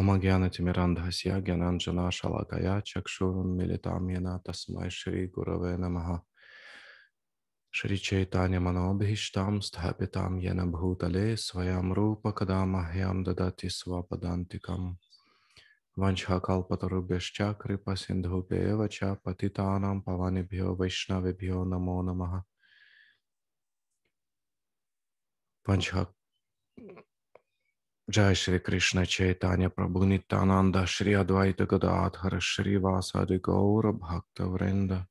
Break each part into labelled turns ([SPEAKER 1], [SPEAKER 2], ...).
[SPEAKER 1] Ома ज्ञान तिमिरांधस्या ज्ञानांजना शलाकया चक्षुर्मीलिताम येन तस्मै श्री गुरवे नमः श्री चैतन्य मनोभीष्टां स्थापितां येन भूतले स्वयं रूप कदा मह्यं ददाति स्वपदान्तिकम् वंशाकल्पतरुभ्यश्च कृपसिन्धुभ्येव च पतितानां पवनेभ्यो वैष्णवेभ्यो नमो नमः वंशा Джай Шри Кришна Чайтанья Прабху Нитянанда Шри Адвайта Гададхара Шри Васади Гаура Бхакта Вренда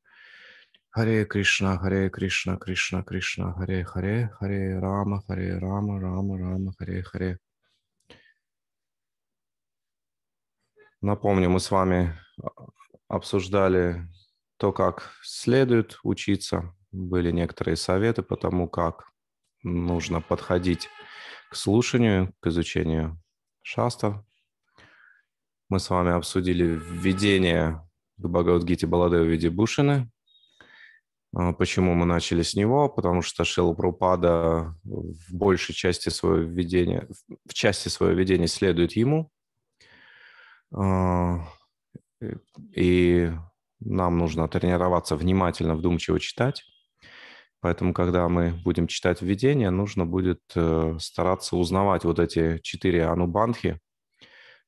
[SPEAKER 1] Харе Кришна, Харе Кришна, Кришна Кришна, Харе Харе, Харе Рама, Харе Рама, Рама Рама, Харе Харе. Напомню, мы с вами а, обсуждали то, как следует учиться. Были некоторые советы по тому, как нужно подходить к слушанию, к изучению шастов. Мы с вами обсудили введение к Бхагавадгите виде Бушины. А, почему мы начали с него? Потому что Шила Прупада в большей части своего введения, в части своего введения следует ему. А, и нам нужно тренироваться внимательно, вдумчиво читать. Поэтому, когда мы будем читать введение, нужно будет э, стараться узнавать вот эти четыре анубанхи,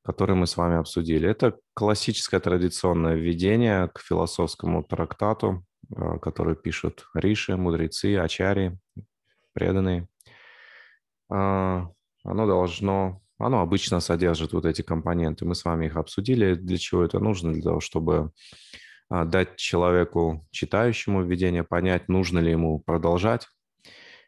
[SPEAKER 1] которые мы с вами обсудили. Это классическое традиционное введение к философскому трактату, э, который пишут риши, мудрецы, ачари, преданные. А, оно должно, оно обычно содержит вот эти компоненты. Мы с вами их обсудили. Для чего это нужно? Для того, чтобы а, дать человеку, читающему введение, понять, нужно ли ему продолжать,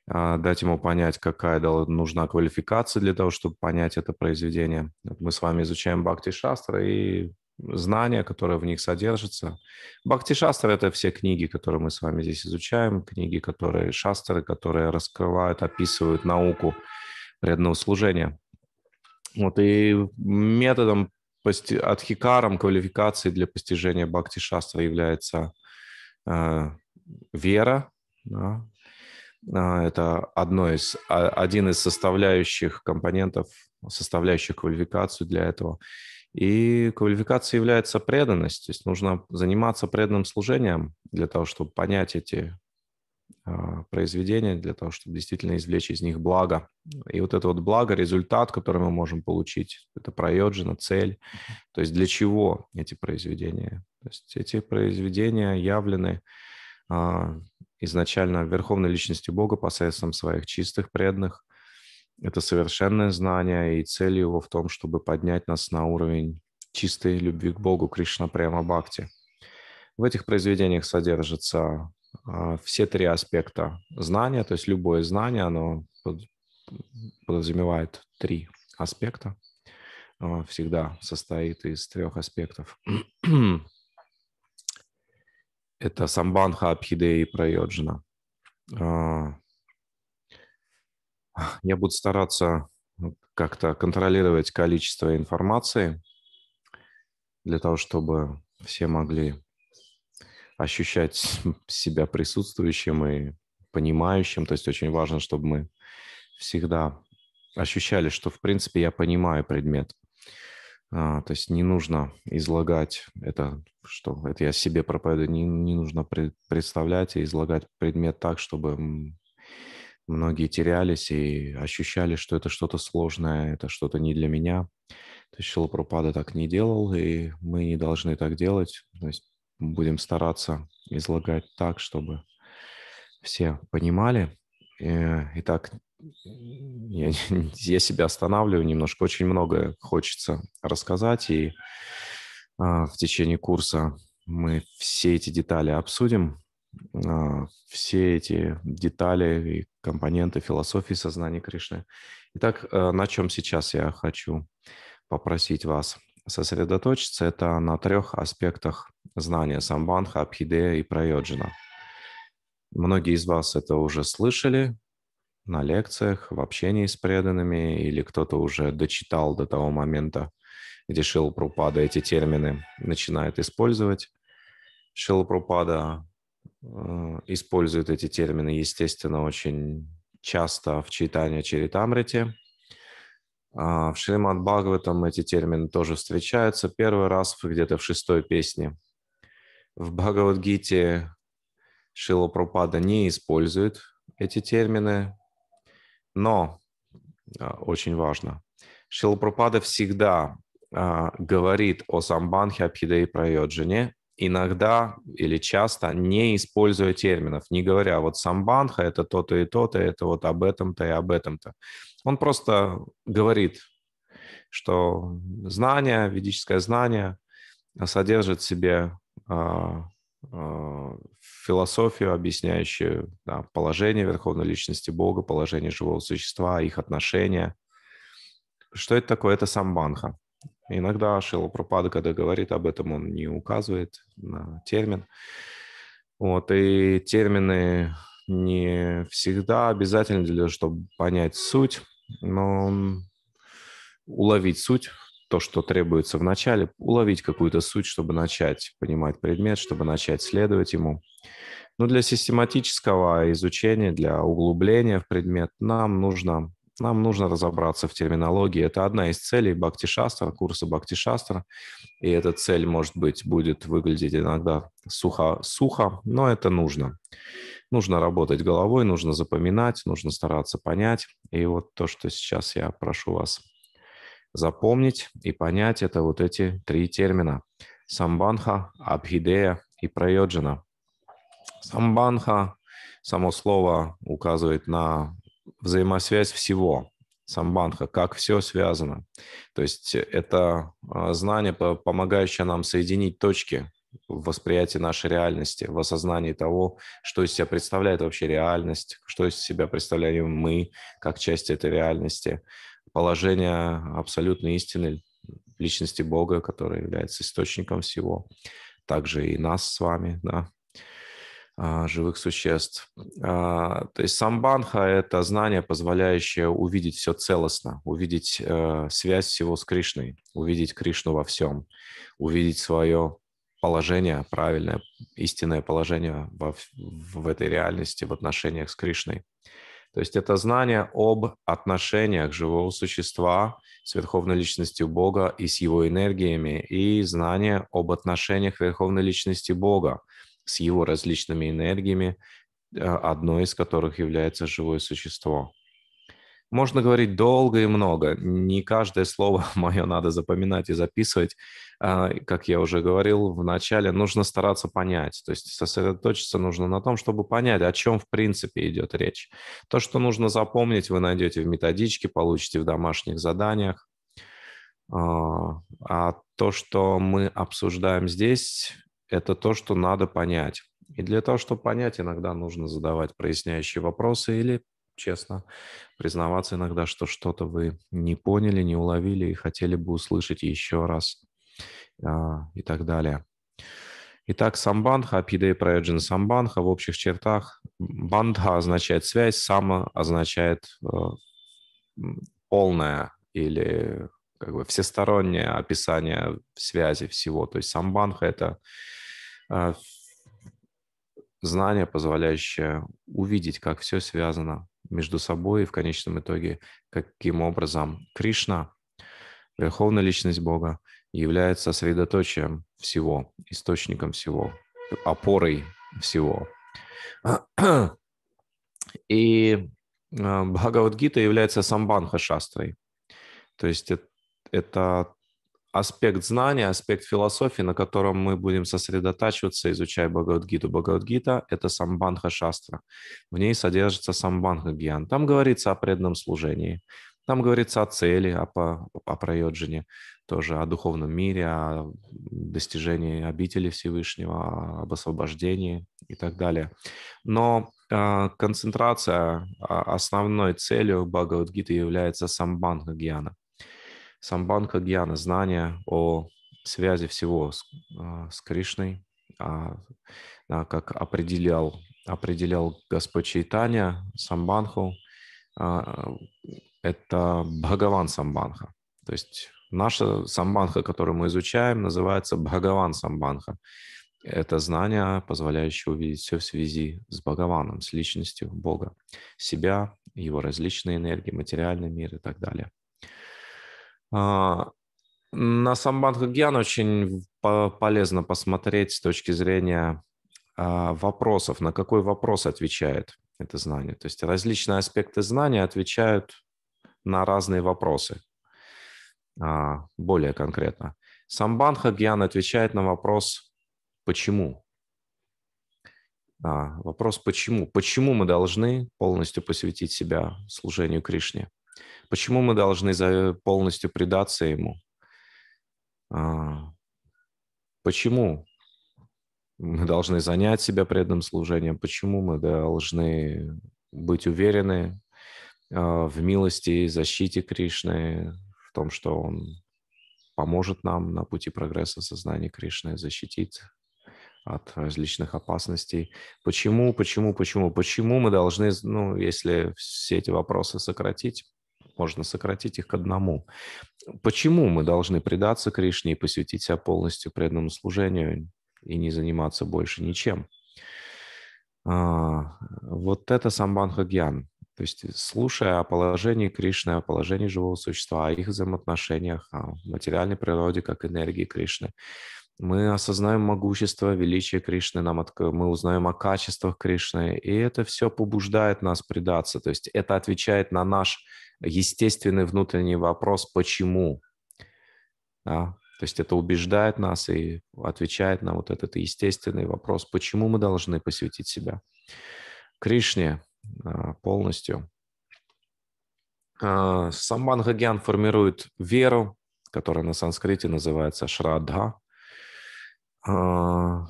[SPEAKER 1] а, дать ему понять, какая нужна квалификация для того, чтобы понять это произведение. Мы с вами изучаем Бхакти Шастра и знания, которые в них содержатся. Бхакти Шастра – это все книги, которые мы с вами здесь изучаем, книги, которые шастры, которые раскрывают, описывают науку преданного служения. Вот и методом Адхикаром квалификации для постижения бхакти шаства является э, вера. Да? Э, это одно из, а, один из составляющих компонентов, составляющих квалификацию для этого. И квалификация является преданность. То есть нужно заниматься преданным служением для того, чтобы понять эти а, произведения для того, чтобы действительно извлечь из них благо. И вот это вот благо, результат, который мы можем получить, это проеджина, цель. То есть для чего эти произведения? То есть эти произведения явлены а, изначально верховной личности Бога посредством своих чистых преданных. Это совершенное знание, и цель его в том, чтобы поднять нас на уровень чистой любви к Богу Кришна Прямо Бхакти. В этих произведениях содержится а, все три аспекта знания, то есть любое знание, оно подразумевает три аспекта, а, всегда состоит из трех аспектов. Это самбанха, абхиде и прайоджина. А, я буду стараться как-то контролировать количество информации для того, чтобы все могли ощущать себя присутствующим и понимающим. То есть очень важно, чтобы мы всегда ощущали, что, в принципе, я понимаю предмет. А, то есть не нужно излагать это, что это я себе проповедую, не, не нужно пред, представлять и излагать предмет так, чтобы многие терялись и ощущали, что это что-то сложное, это что-то не для меня. То есть Шилапрапада так не делал, и мы не должны так делать. То есть будем стараться излагать так, чтобы все понимали. Э, итак, я, я себя останавливаю немножко. Очень много хочется рассказать, и а, в течение курса мы все эти детали обсудим. А, все эти детали и компоненты философии сознания Кришны. Итак, а, на чем сейчас я хочу попросить вас сосредоточиться это на трех аспектах знания самбанха, абхидея и прайоджина. Многие из вас это уже слышали на лекциях, в общении с преданными, или кто-то уже дочитал до того момента, где Шилпрупада эти термины начинает использовать. Шилпрупада э, использует эти термины, естественно, очень часто в читании Чаритамрите – а, в Шримад Бхагаватам эти термины тоже встречаются. Первый раз где-то в шестой песне. В Бхагавадгите Шила Пропада не использует эти термины, но а, очень важно. Шила Пропада всегда а, говорит о самбанхе, абхиде и прайоджине иногда или часто не используя терминов, не говоря вот самбанха это то-то и то-то, это вот об этом-то и об этом-то. Он просто говорит, что знание, ведическое знание содержит в себе э, э, философию, объясняющую да, положение Верховной Личности Бога, положение живого существа, их отношения. Что это такое? Это самбанха. Иногда Шила Пропада, когда говорит об этом, он не указывает на термин. Вот, и термины не всегда обязательны для того, чтобы понять суть, но уловить суть, то, что требуется в начале, уловить какую-то суть, чтобы начать понимать предмет, чтобы начать следовать ему. Но для систематического изучения, для углубления в предмет нам нужно нам нужно разобраться в терминологии. Это одна из целей Бхакти-шастра, курса Бхакти-шастра. И эта цель, может быть, будет выглядеть иногда сухо-сухо, но это нужно. Нужно работать головой, нужно запоминать, нужно стараться понять. И вот то, что сейчас я прошу вас запомнить и понять, это вот эти три термина. Самбанха, Абхидея и Прайоджина. Самбанха, само слово указывает на взаимосвязь всего самбанха, как все связано. То есть это а, знание, помогающее нам соединить точки в восприятии нашей реальности, в осознании того, что из себя представляет вообще реальность, что из себя представляем мы как часть этой реальности, положение абсолютной истины личности Бога, который является источником всего, также и нас с вами, да, а, живых существ. А, то есть сам банха это знание, позволяющее увидеть все целостно, увидеть э, связь всего с Кришной, увидеть Кришну во всем, увидеть свое положение, правильное, истинное положение во, в этой реальности, в отношениях с Кришной. То есть это знание об отношениях живого существа с Верховной Личностью Бога и с его энергиями, и знание об отношениях Верховной Личности Бога – с его различными энергиями, а, одной из которых является живое существо. Можно говорить долго и много. Не каждое слово мое надо запоминать и записывать. А, как я уже говорил в начале, нужно стараться понять. То есть сосредоточиться нужно на том, чтобы понять, о чем в принципе идет речь. То, что нужно запомнить, вы найдете в методичке, получите в домашних заданиях. А, а то, что мы обсуждаем здесь, это то, что надо понять. И для того, чтобы понять, иногда нужно задавать проясняющие вопросы или честно признаваться иногда, что что-то вы не поняли, не уловили и хотели бы услышать еще раз а, и так далее. Итак, самбанха апидей проеджин самбанха в общих чертах. Бандха означает связь, сама означает э, полное или как бы всестороннее описание связи всего. То есть самбанха это а, знание, позволяющее увидеть, как все связано между собой и в конечном итоге, каким образом Кришна, Верховная Личность Бога, является средоточием всего, источником всего, опорой всего. И а, Бхагавадгита является самбанха шастрой. То есть это, это аспект знания, аспект философии, на котором мы будем сосредотачиваться, изучая Бхагавадгиту. Бхагавадгита – это самбанха шастра. В ней содержится самбанха гьян. Там говорится о преданном служении, там говорится о цели, о, о, о прайоджине, тоже о духовном мире, о достижении обители Всевышнего, об освобождении и так далее. Но э, концентрация а, основной целью Бхагавадгиты является самбанха гьяна. Самбанка Гьяна, знание о связи всего с, а, с Кришной, а, а, как определял, определял Господь Чайтанья, Самбанху, а, это Бхагаван Самбанха. То есть наша Самбанха, которую мы изучаем, называется Бхагаван Самбанха. Это знание, позволяющее увидеть все в связи с Бхагаваном, с личностью Бога, себя, его различные энергии, материальный мир и так далее. А, на сам Банкоген очень полезно посмотреть с точки зрения а, вопросов, на какой вопрос отвечает это знание. То есть различные аспекты знания отвечают на разные вопросы а, более конкретно. Сам Банхагьян отвечает на вопрос «почему?». Вопрос «почему?». Почему мы должны полностью посвятить себя служению Кришне? Почему мы должны полностью предаться Ему? А, почему мы должны занять себя преданным служением? Почему мы должны быть уверены а, в милости и защите Кришны, в том, что Он поможет нам на пути прогресса сознания Кришны, защитит от различных опасностей. Почему, почему, почему, почему мы должны, ну, если все эти вопросы сократить, можно сократить их к одному. Почему мы должны предаться Кришне и посвятить себя полностью преданному служению и не заниматься больше ничем? А, вот это самбанхагьян. То есть слушая о положении Кришны, о положении живого существа, о их взаимоотношениях, о материальной природе как энергии Кришны, мы осознаем могущество, величие Кришны, нам от... мы узнаем о качествах Кришны, и это все побуждает нас предаться. То есть это отвечает на наш естественный внутренний вопрос «почему?». Да? То есть это убеждает нас и отвечает на вот этот естественный вопрос «почему мы должны посвятить себя?» Кришне а, полностью. А, Самбанга Гьян формирует веру, которая на санскрите называется шрадха, а,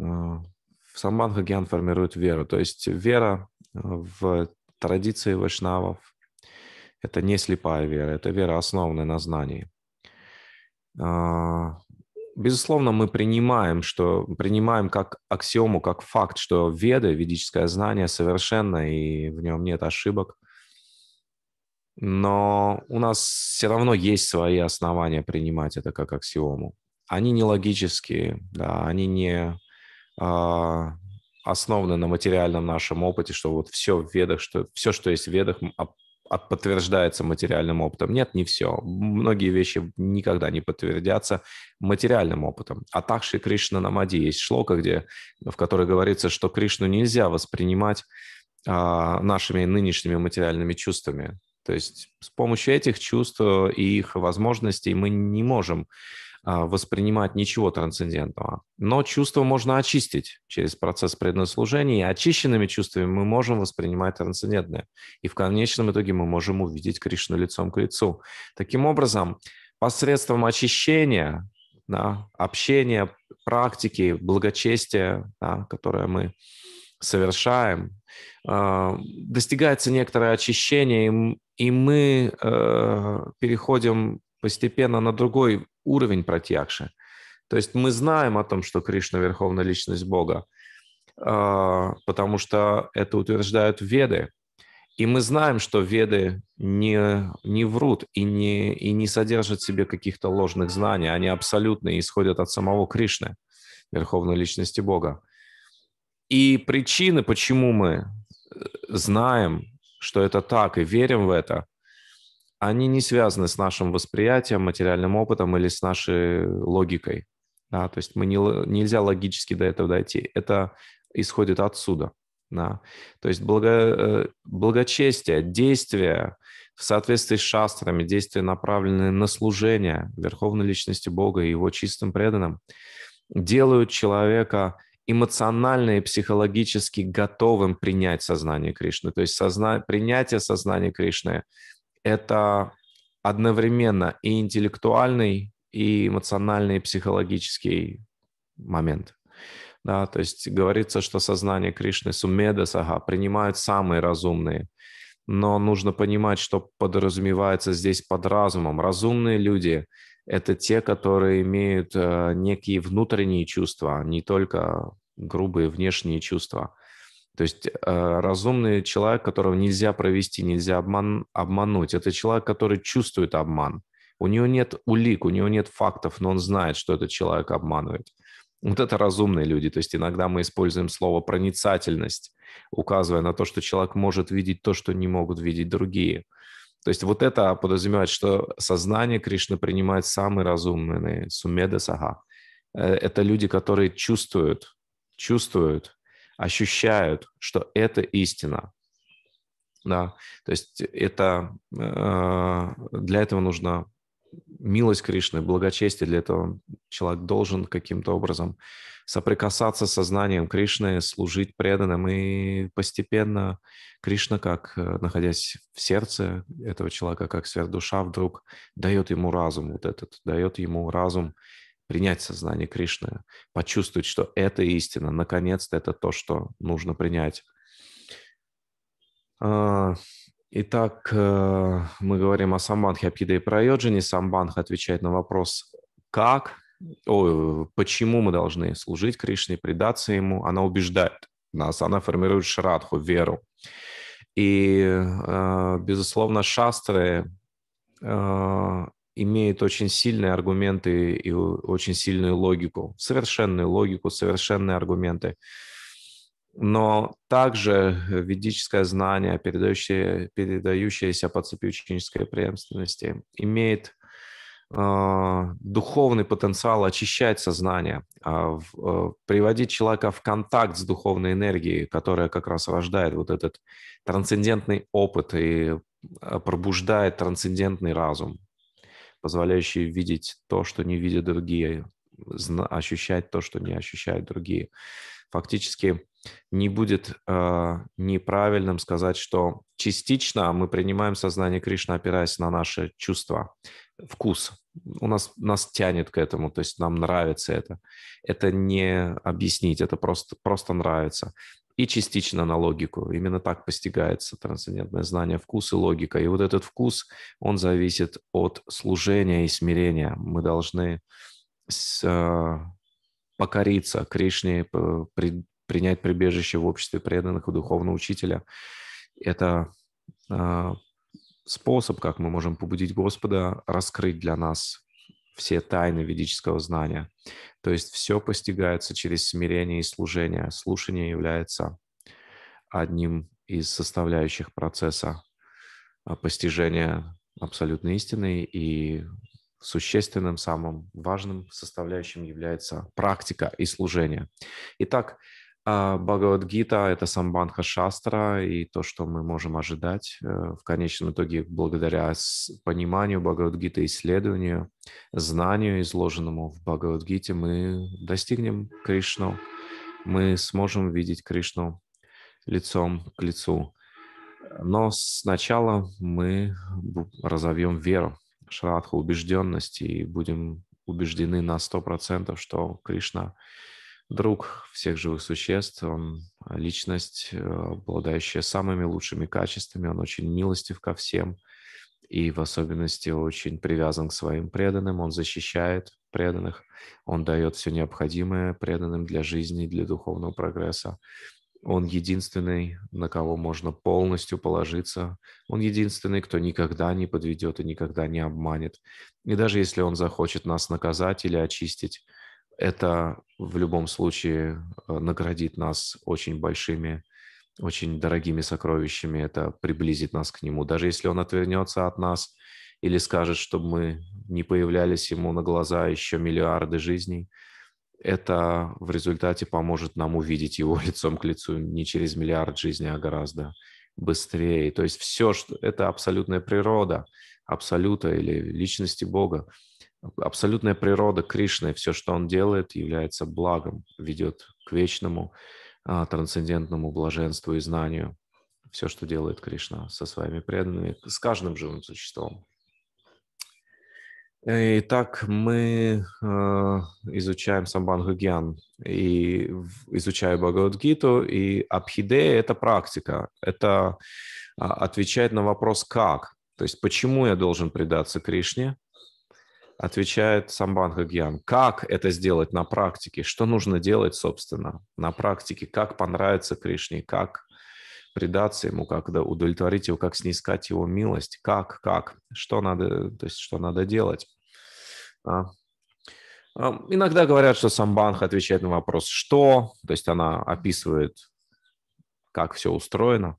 [SPEAKER 1] а, сам Мадхагьян формирует веру. То есть вера э, в традиции вайшнавов – это не слепая вера, это вера, основанная на знании. А, безусловно, мы принимаем, что, принимаем как аксиому, как факт, что веда, ведическое знание совершенно, и в нем нет ошибок. Но у нас все равно есть свои основания принимать это как аксиому они не логические, да, они не а, основаны на материальном нашем опыте, что вот все в ведах, что все, что есть в ведах, подтверждается материальным опытом. Нет, не все. Многие вещи никогда не подтвердятся материальным опытом. А также Кришна Намади есть шлока, где, в которой говорится, что Кришну нельзя воспринимать а, нашими нынешними материальными чувствами. То есть с помощью этих чувств и их возможностей мы не можем а, воспринимать ничего трансцендентного. Но чувства можно очистить через процесс преднаслужения, и очищенными чувствами мы можем воспринимать трансцендентное. И в конечном итоге мы можем увидеть Кришну лицом к лицу. Таким образом, посредством очищения, да, общения, практики, благочестия, да, которое мы совершаем, а, достигается некоторое очищение, и и мы э, переходим постепенно на другой уровень протьякши. То есть мы знаем о том, что Кришна – верховная личность Бога, э, потому что это утверждают веды. И мы знаем, что веды не, не врут и не, и не содержат в себе каких-то ложных знаний. Они абсолютные, исходят от самого Кришны, верховной личности Бога. И причины, почему мы э, знаем что это так, и верим в это, они не связаны с нашим восприятием, материальным опытом или с нашей логикой. Да? То есть мы не, нельзя логически до этого дойти. Это исходит отсюда. Да? То есть благо, э, благочестие, действия в соответствии с шастрами, действия, направленные на служение Верховной Личности Бога и Его чистым преданным, делают человека эмоционально и психологически готовым принять сознание Кришны. То есть созна... принятие сознания Кришны – это одновременно и интеллектуальный, и эмоциональный, и психологический момент. Да, то есть говорится, что сознание Кришны сумеда сага принимают самые разумные. Но нужно понимать, что подразумевается здесь под разумом. Разумные люди это те, которые имеют э, некие внутренние чувства, не только грубые внешние чувства. То есть э, разумный человек, которого нельзя провести, нельзя обман, обмануть, это человек, который чувствует обман. У него нет улик, у него нет фактов, но он знает, что этот человек обманывает. Вот это разумные люди. То есть иногда мы используем слово проницательность, указывая на то, что человек может видеть то, что не могут видеть другие. То есть вот это подразумевает, что сознание Кришны принимает самые разумные, сумеда сага. Э, это люди, которые чувствуют, чувствуют, ощущают, что это истина. Да, то есть это э, для этого нужно милость Кришны, благочестие для этого человек должен каким-то образом соприкасаться с сознанием Кришны, служить преданным, и постепенно Кришна, как э, находясь в сердце этого человека, как сверхдуша, вдруг дает ему разум вот этот, дает ему разум принять сознание Кришны, почувствовать, что это истина, наконец-то это то, что нужно принять. А, Итак, э, мы говорим о самбанхе Апида и Прайоджине. Самбанх отвечает на вопрос «как?», о, почему мы должны служить Кришне, предаться Ему. Она убеждает нас, она формирует шрадху, веру. И, э, безусловно, шастры э, имеют очень сильные аргументы и очень сильную логику, совершенную логику, совершенные аргументы но также э, ведическое знание, передающее, передающееся по цепи ученической преемственности, имеет а, духовный потенциал очищать сознание, а, э, приводить человека в контакт с духовной энергией, которая как раз рождает вот этот трансцендентный опыт и э, пробуждает трансцендентный разум, позволяющий видеть то, что не видят другие, ощущать то, что не ощущают другие. Фактически не будет э, неправильным сказать, что частично мы принимаем сознание Кришны, опираясь на наши чувства, вкус. У нас, нас тянет к этому, то есть нам нравится это. Это не объяснить, это просто, просто нравится. И частично на логику. Именно так постигается трансцендентное знание, вкус и логика. И вот этот вкус, он зависит от служения и смирения. Мы должны с, а, покориться Кришне, принять прибежище в обществе преданных и духовного учителя. Это а, способ, как мы можем побудить Господа раскрыть для нас все тайны ведического знания. То есть все постигается через смирение и служение. Слушание является одним из составляющих процесса а, постижения абсолютной истины, и существенным, самым важным составляющим является практика и служение. Итак, а, Бхагавадгита — это сам самбанха шастра и то, что мы можем ожидать э, в конечном итоге благодаря пониманию Бхагавадгиты, исследованию, знанию, изложенному в Бхагавадгите, мы достигнем Кришну, мы сможем видеть Кришну лицом к лицу. Но сначала мы разовьем веру, шрадху, убежденность, и будем убеждены на 100%, что Кришна — друг всех живых существ, он личность, э, обладающая самыми лучшими качествами, он очень милостив ко всем и в особенности очень привязан к своим преданным, он защищает преданных, он дает все необходимое преданным для жизни, для духовного прогресса. Он единственный, на кого можно полностью положиться. Он единственный, кто никогда не подведет и никогда не обманет. И даже если он захочет нас наказать или очистить, это в любом случае э, наградит нас очень большими, очень дорогими сокровищами. Это приблизит нас к Нему. Даже если Он отвернется от нас или скажет, чтобы мы не появлялись Ему на глаза еще миллиарды жизней, это в результате поможет нам увидеть Его лицом к лицу не через миллиард жизней, а гораздо быстрее. То есть все, что это абсолютная природа, абсолюта или личности Бога абсолютная природа Кришны, все, что он делает, является благом, ведет к вечному, а, трансцендентному блаженству и знанию. Все, что делает Кришна со своими преданными, с каждым живым существом. Итак, мы э, изучаем Самбангу и изучаем Бхагавадгиту, и Абхидея – это практика, это а, отвечает на вопрос «как?», то есть почему я должен предаться Кришне, Отвечает Самбан Хагьян. Как это сделать на практике? Что нужно делать, собственно, на практике? Как понравится Кришне? Как предаться ему, как удовлетворить его, как снискать его милость? Как, как? Что надо, то есть что надо делать? А? Иногда говорят, что сам Самбанх отвечает на вопрос «что?», то есть она описывает, как все устроено,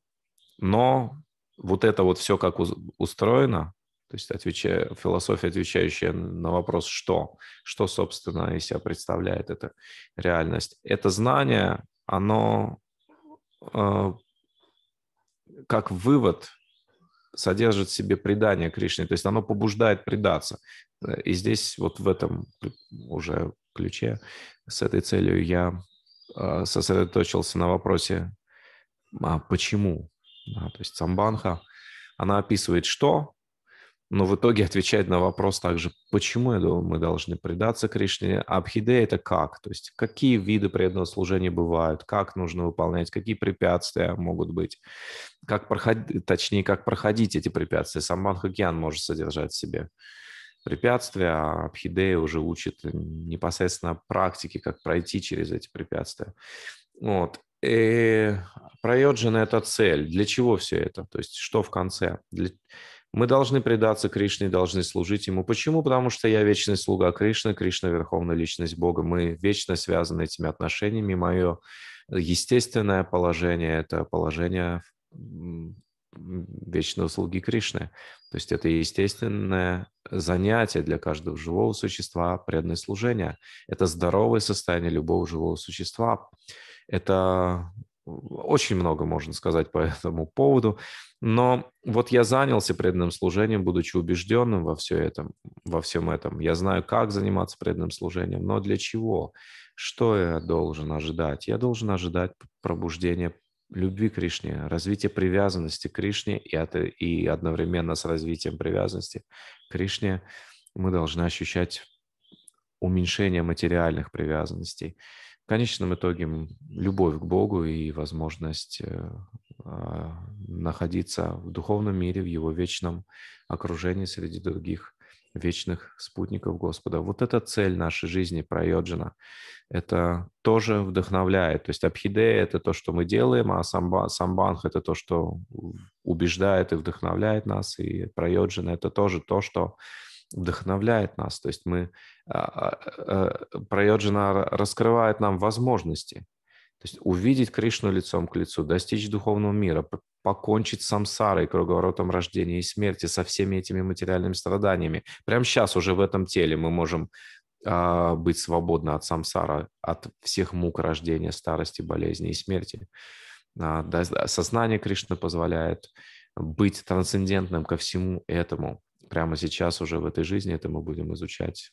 [SPEAKER 1] но вот это вот все как устроено, то есть отвечая, философия, отвечающая на вопрос «что?», что, собственно, из себя представляет эта реальность. Это знание, оно э, как вывод содержит в себе предание Кришне, то есть оно побуждает предаться. И здесь вот в этом уже ключе с этой целью я э, сосредоточился на вопросе а «почему?». Да, то есть самбанха, она описывает что, но в итоге отвечает на вопрос также, почему я думаю, мы должны предаться Кришне, а Абхидея это как, то есть какие виды преданного служения бывают, как нужно выполнять, какие препятствия могут быть, как проходить, точнее, как проходить эти препятствия. Сам Банхакьян может содержать в себе препятствия, а Абхидея уже учит непосредственно практике, как пройти через эти препятствия. Вот. И э, проёджина – это цель. Для чего все это? То есть что в конце? Для мы должны предаться Кришне, должны служить Ему. Почему? Потому что я вечный слуга Кришны, Кришна – верховная личность Бога. Мы вечно связаны этими отношениями. Мое естественное положение – это положение вечного слуги Кришны. То есть это естественное занятие для каждого живого существа преданное служение. Это здоровое состояние любого живого существа. Это очень много можно сказать по этому поводу. Но вот я занялся преданным служением, будучи убежденным во, все этом, во всем этом. Я знаю, как заниматься преданным служением, но для чего? Что я должен ожидать? Я должен ожидать пробуждения любви к Кришне, развития привязанности к Кришне и, от, и одновременно с развитием привязанности к Кришне мы должны ощущать уменьшение материальных привязанностей. В конечном итоге любовь к Богу и возможность э, а, находиться в духовном мире, в его вечном окружении среди других вечных спутников Господа. Вот эта цель нашей жизни Прайоджина. Это тоже вдохновляет. То есть Абхидея – это то, что мы делаем, а Самбанх – это то, что убеждает и вдохновляет нас, и Прайоджина – это тоже то, что вдохновляет нас. То есть мы, а, а, Прайоджина раскрывает нам возможности есть увидеть Кришну лицом к лицу, достичь духовного мира, покончить с самсарой, круговоротом рождения и смерти, со всеми этими материальными страданиями. Прямо сейчас уже в этом теле мы можем э, быть свободны от самсара, от всех мук рождения, старости, болезни и смерти. Э, сознание Кришны позволяет быть трансцендентным ко всему этому. Прямо сейчас уже в этой жизни это мы будем изучать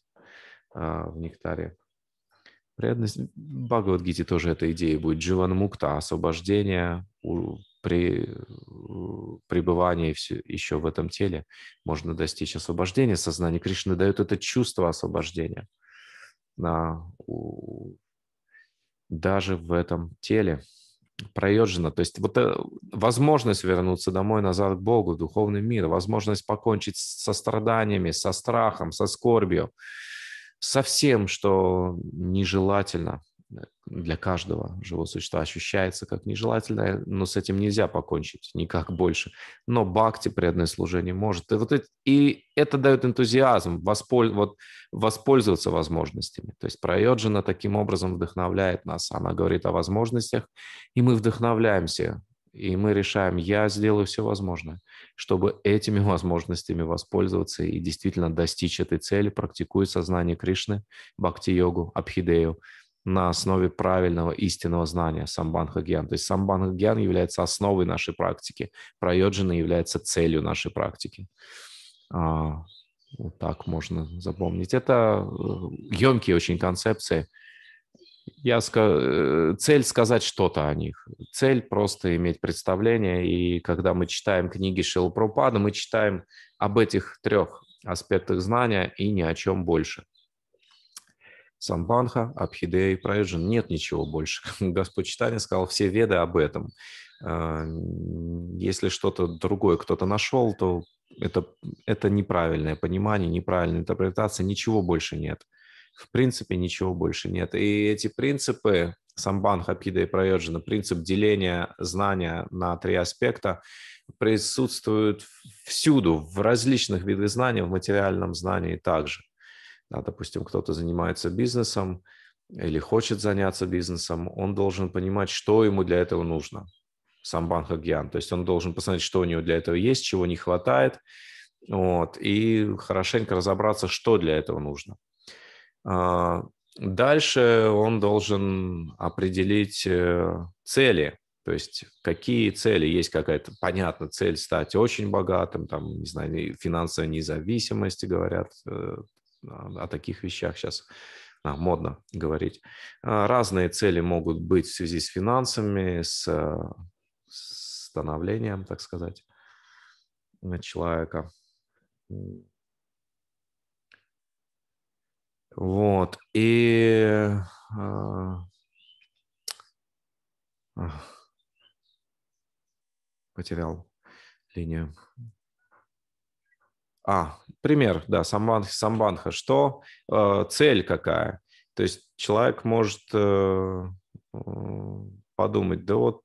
[SPEAKER 1] э, в нектаре. Преданность Бхагавадгите тоже эта идея будет. Дживанмукта, освобождение при пребывании все еще в этом теле. Можно достичь освобождения. Сознание Кришны дает это чувство освобождения. А, даже в этом теле проезжена. То есть вот э, возможность вернуться домой, назад к Богу, в духовный мир, возможность покончить со страданиями, со страхом, со скорбью, со всем, что нежелательно э, для каждого живого существа ощущается как нежелательное, но с этим нельзя покончить никак больше. Но бхакти преданное служение может. И, вот это, и это дает энтузиазм воспольз, вот, воспользоваться возможностями. То есть Прайоджина таким образом вдохновляет нас. Она говорит о возможностях, и мы вдохновляемся и мы решаем, я сделаю все возможное, чтобы этими возможностями воспользоваться и действительно достичь этой цели, практикуя сознание Кришны, бхакти-йогу, абхидею на основе правильного истинного знания самбанха гьян. То есть самбанха гьян является основой нашей практики, прайоджина является целью нашей практики. А, вот так можно запомнить. Это емкие э, очень концепции – я ска... Э, цель сказать что-то о них. Цель просто иметь представление. И когда мы читаем книги Шилпропада, мы читаем об этих трех аспектах знания и ни о чем больше. Самбанха, Абхидея и Прайджин. Нет ничего больше. Господь Читание сказал все веды об этом. А, если что-то другое кто-то нашел, то это, это неправильное понимание, неправильная интерпретация, ничего больше нет в принципе ничего больше нет. И эти принципы, Самбан, Хапида и Прайоджина, принцип деления знания на три аспекта присутствуют всюду, в различных видах знания в материальном знании также. Да, допустим, кто-то занимается бизнесом или хочет заняться бизнесом, он должен понимать, что ему для этого нужно. Самбан Хагьян. То есть он должен посмотреть, что у него для этого есть, чего не хватает, вот, и хорошенько разобраться, что для этого нужно. А, дальше он должен определить э, цели, то есть какие цели, есть какая-то, понятно, цель стать очень богатым, там, не знаю, финансовой независимости говорят, э, о таких вещах сейчас а, модно говорить. А, разные цели могут быть в связи с финансами, с, э, с становлением, так сказать, человека. Вот. И а, потерял линию. А, пример, да, самбанха, самбанха. Что? А, цель какая? То есть человек может э, подумать, да вот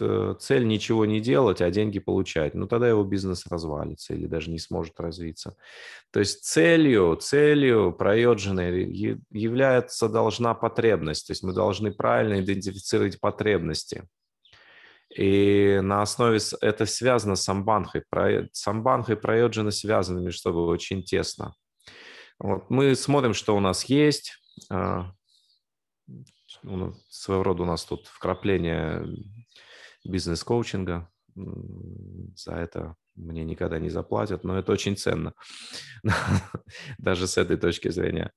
[SPEAKER 1] Э, цель ничего не делать, а деньги получать, ну тогда его бизнес развалится или даже не сможет развиться. То есть целью, целью проедженной является должна потребность, то есть мы должны правильно идентифицировать потребности. И на основе это связано с самбанхой. Самбанха и проеджина связаны между собой очень тесно. Вот. Мы смотрим, что у нас есть, а, своего рода у нас тут вкрапление бизнес-коучинга. За это мне никогда не заплатят, но это очень ценно, даже с этой точки зрения.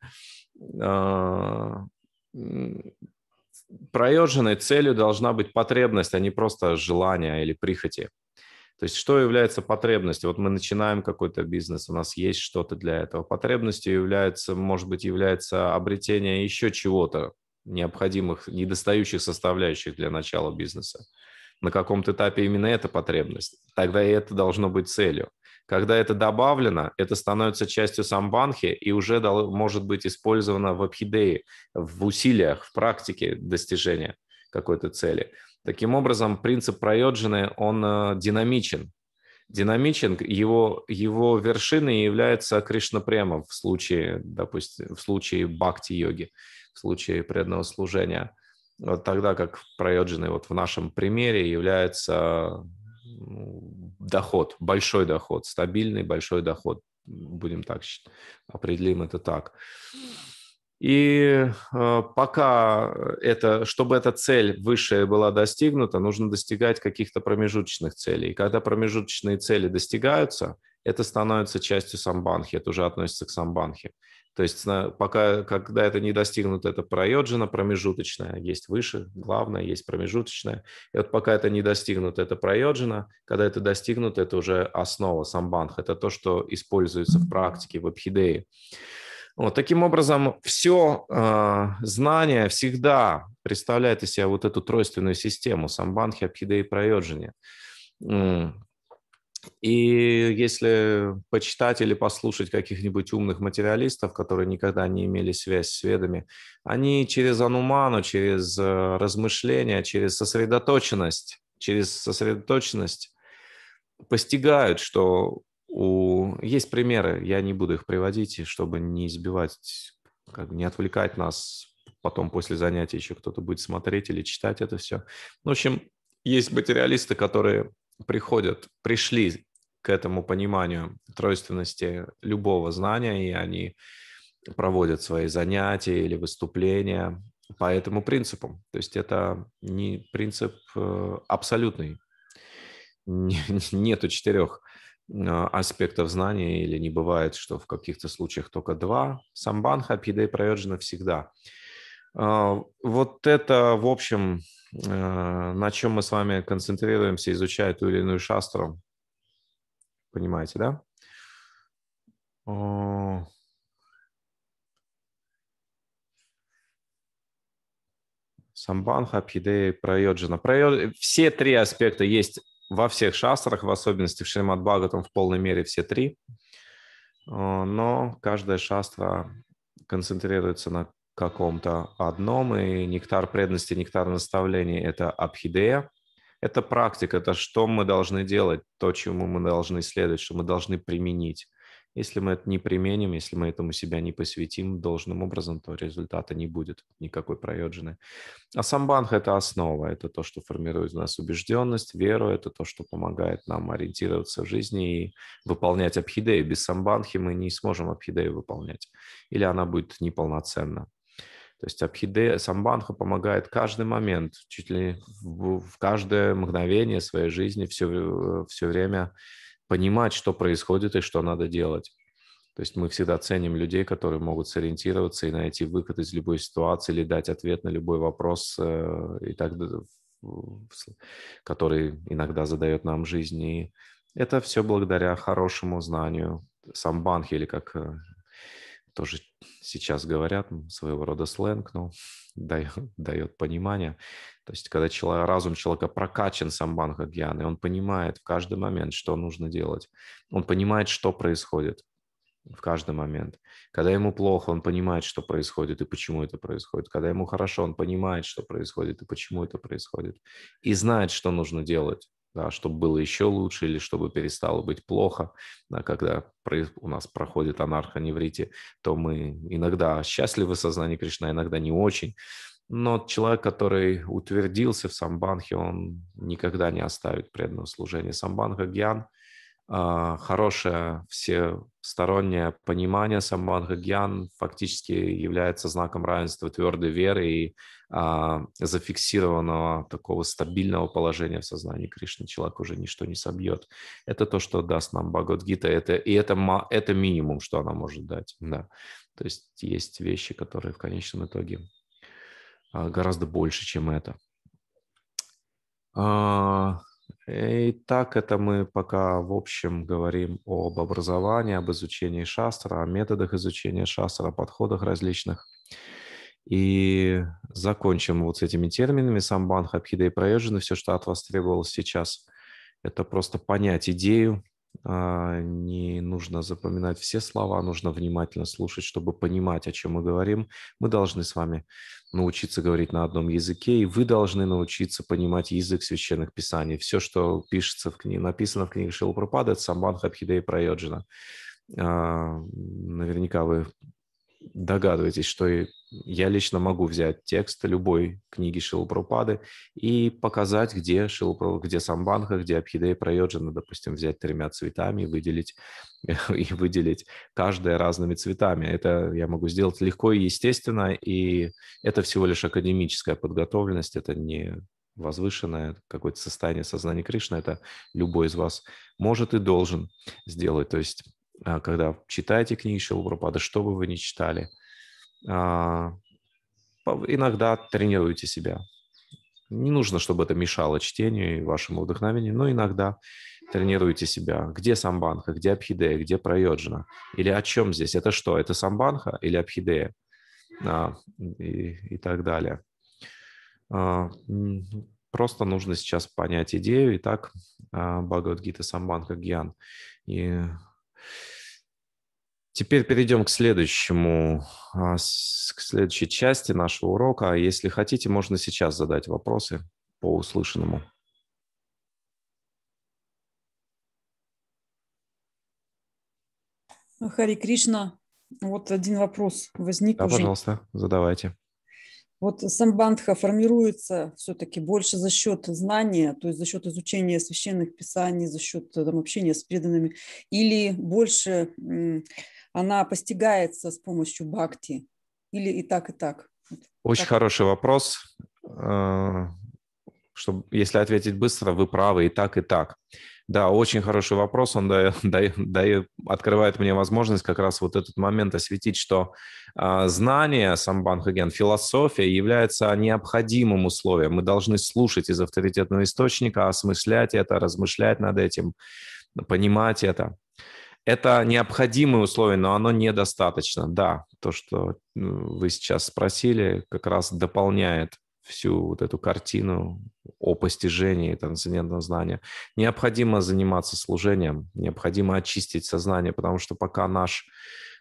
[SPEAKER 1] А, Проезженной целью должна быть потребность, а не просто желание или прихоти. То есть что является потребностью? Вот мы начинаем какой-то бизнес, у нас есть что-то для этого. Потребностью является, может быть, является обретение еще чего-то, необходимых, недостающих составляющих для начала бизнеса на каком-то этапе именно эта потребность, тогда и это должно быть целью. Когда это добавлено, это становится частью самбанхи и уже может быть использовано в обхидее, в усилиях, в практике достижения какой-то цели. Таким образом, принцип проеджины, он э, динамичен. Динамичен, его, его вершиной является Кришнапрема в случае, допустим, в случае бхакти-йоги, в случае преданного служения тогда как проедженный вот в нашем примере является ну, доход, большой доход, стабильный большой доход, будем так определим это так. И э, пока это, чтобы эта цель высшая была достигнута, нужно достигать каких-то промежуточных целей. И когда промежуточные цели достигаются, это становится частью самбанхи, это уже относится к самбанхе. То есть пока, когда это не достигнуто, это проеджина промежуточная, есть выше, главное, есть промежуточная. И вот пока это не достигнуто, это проеджина, когда это достигнуто, это уже основа, самбанх, это то, что используется в практике, в обхидее. Вот, таким образом, все э, а, знание всегда представляет из себя вот эту тройственную систему самбанхи, абхиде и проеджини. И если почитать или послушать каких-нибудь умных материалистов, которые никогда не имели связь с ведами, они через ануману, через э, размышления, через сосредоточенность, через сосредоточенность постигают, что у... есть примеры, я не буду их приводить, чтобы не избивать, как бы не отвлекать нас, потом после занятий еще кто-то будет смотреть или читать это все. Ну, в общем, есть материалисты, которые приходят, пришли к этому пониманию тройственности любого знания, и они проводят свои занятия или выступления по этому принципу. То есть это не принцип э, абсолютный. Нету четырех э, аспектов знания или не бывает, что в каких-то случаях только два. Самбанха, пида и всегда. Э, вот это, в общем, Э, на чем мы с вами концентрируемся, изучая ту или иную шастру. Понимаете, да? Самбанха, Пхидея, Прайоджина. Прайоджина. Все три аспекта есть во всех шастрах, в особенности в Шримад Бхагаватам в полной мере все три. Но каждая шастра концентрируется на каком-то одном. И нектар преданности, нектар наставления это абхидея. Это практика, это что мы должны делать, то, чему мы должны следовать, что мы должны применить. Если мы это не применим, если мы этому себя не посвятим должным образом, то результата не будет никакой проеджины. А самбанха – это основа, это то, что формирует у нас убежденность, веру, это то, что помогает нам ориентироваться в жизни и выполнять абхидею. Без самбанхи мы не сможем абхидею выполнять, или она будет неполноценна. То есть Абхиде Самбанха помогает каждый момент, чуть ли в, каждое мгновение своей жизни все, э, все время понимать, что происходит и что надо делать. То есть мы всегда ценим людей, которые могут сориентироваться и найти выход из любой ситуации или дать ответ на любой вопрос, э, и так, который иногда задает нам жизнь. И это все благодаря хорошему знанию самбанхи, или как э, тоже сейчас говорят, своего рода сленг, ну, дает, дает понимание. То есть, когда человек, разум человека прокачан самбанха гьяны, он понимает в каждый момент, что нужно делать. Он понимает, что происходит в каждый момент. Когда ему плохо, он понимает, что происходит и почему это происходит. Когда ему хорошо, он понимает, что происходит и почему это происходит. И знает, что нужно делать да, чтобы было еще лучше или чтобы перестало быть плохо, да, когда у нас проходит анархоневрите, то мы иногда счастливы в сознании Кришна, иногда не очень. Но человек, который утвердился в самбанхе, он никогда не оставит преданного служения. Самбанха гьян – а, хорошее всестороннее понимание самадхагьян фактически является знаком равенства твердой веры и а, зафиксированного такого стабильного положения в сознании Кришны. Человек уже ничто не собьет. Это то, что даст нам Бхагавадгита, это, и это, это минимум, что она может дать. Да. То есть есть вещи, которые в конечном итоге а, гораздо больше, чем это. А, и э, так это мы пока в общем говорим об образовании, об изучении шастра, о методах изучения шастра, о подходах различных. И закончим вот с этими терминами самбан, хабхида и проезжин, все, что от вас требовалось сейчас. Это просто понять идею, а, не нужно запоминать все слова, нужно внимательно слушать, чтобы понимать, о чем мы говорим. Мы должны с вами научиться говорить на одном языке, и вы должны научиться понимать язык священных писаний. Все, что пишется в книге, написано в книге Шилупрапада, это Самбан Хабхидея Прайоджина. А, наверняка вы догадываетесь, что я лично могу взять текст любой книги Шилупрапады и показать, где Шилупрапада, где Самбанха, где Абхидея Прайоджана, допустим, взять тремя цветами и выделить, и выделить каждое разными цветами. Это я могу сделать легко и естественно, и это всего лишь академическая подготовленность, это не возвышенное какое-то состояние сознания Кришны, это любой из вас может и должен сделать. То есть а, когда читаете книги Шилупрапада, что бы вы ни читали, а, иногда тренируйте себя. Не нужно, чтобы это мешало чтению и вашему вдохновению, но иногда тренируйте себя. Где самбанха, где абхидея, где прайоджина? Или о чем здесь? Это что? Это самбанха или абхидея? А, и, и так далее. А, просто нужно сейчас понять идею. Итак, а, Бхагавадгита Самбанха Гьян. И Теперь перейдем к следующему, а, к следующей части нашего урока. Если хотите, можно сейчас задать вопросы по услышанному.
[SPEAKER 2] Хари Кришна, вот один вопрос возник да, уже. пожалуйста,
[SPEAKER 1] задавайте.
[SPEAKER 2] Вот самбандха формируется все-таки больше за счет знания, то есть за счет изучения священных писаний, за счет э, там, общения с преданными, или больше она постигается с помощью бхакти, или и так, и так.
[SPEAKER 1] Очень так. хороший вопрос. Э, Чтобы, если ответить быстро, вы правы и так, и так. Да, очень хороший вопрос. Он дает, дает, дает, открывает мне возможность как раз вот этот момент осветить, что э, знание, сам Банхаген, философия является необходимым условием. Мы должны слушать из авторитетного источника, осмыслять это, размышлять над этим, понимать это. Это необходимые условия, но оно недостаточно. Да, то, что вы сейчас спросили, как раз дополняет всю вот эту картину о постижении трансцендентного знания. Необходимо заниматься служением, необходимо очистить сознание, потому что пока наш,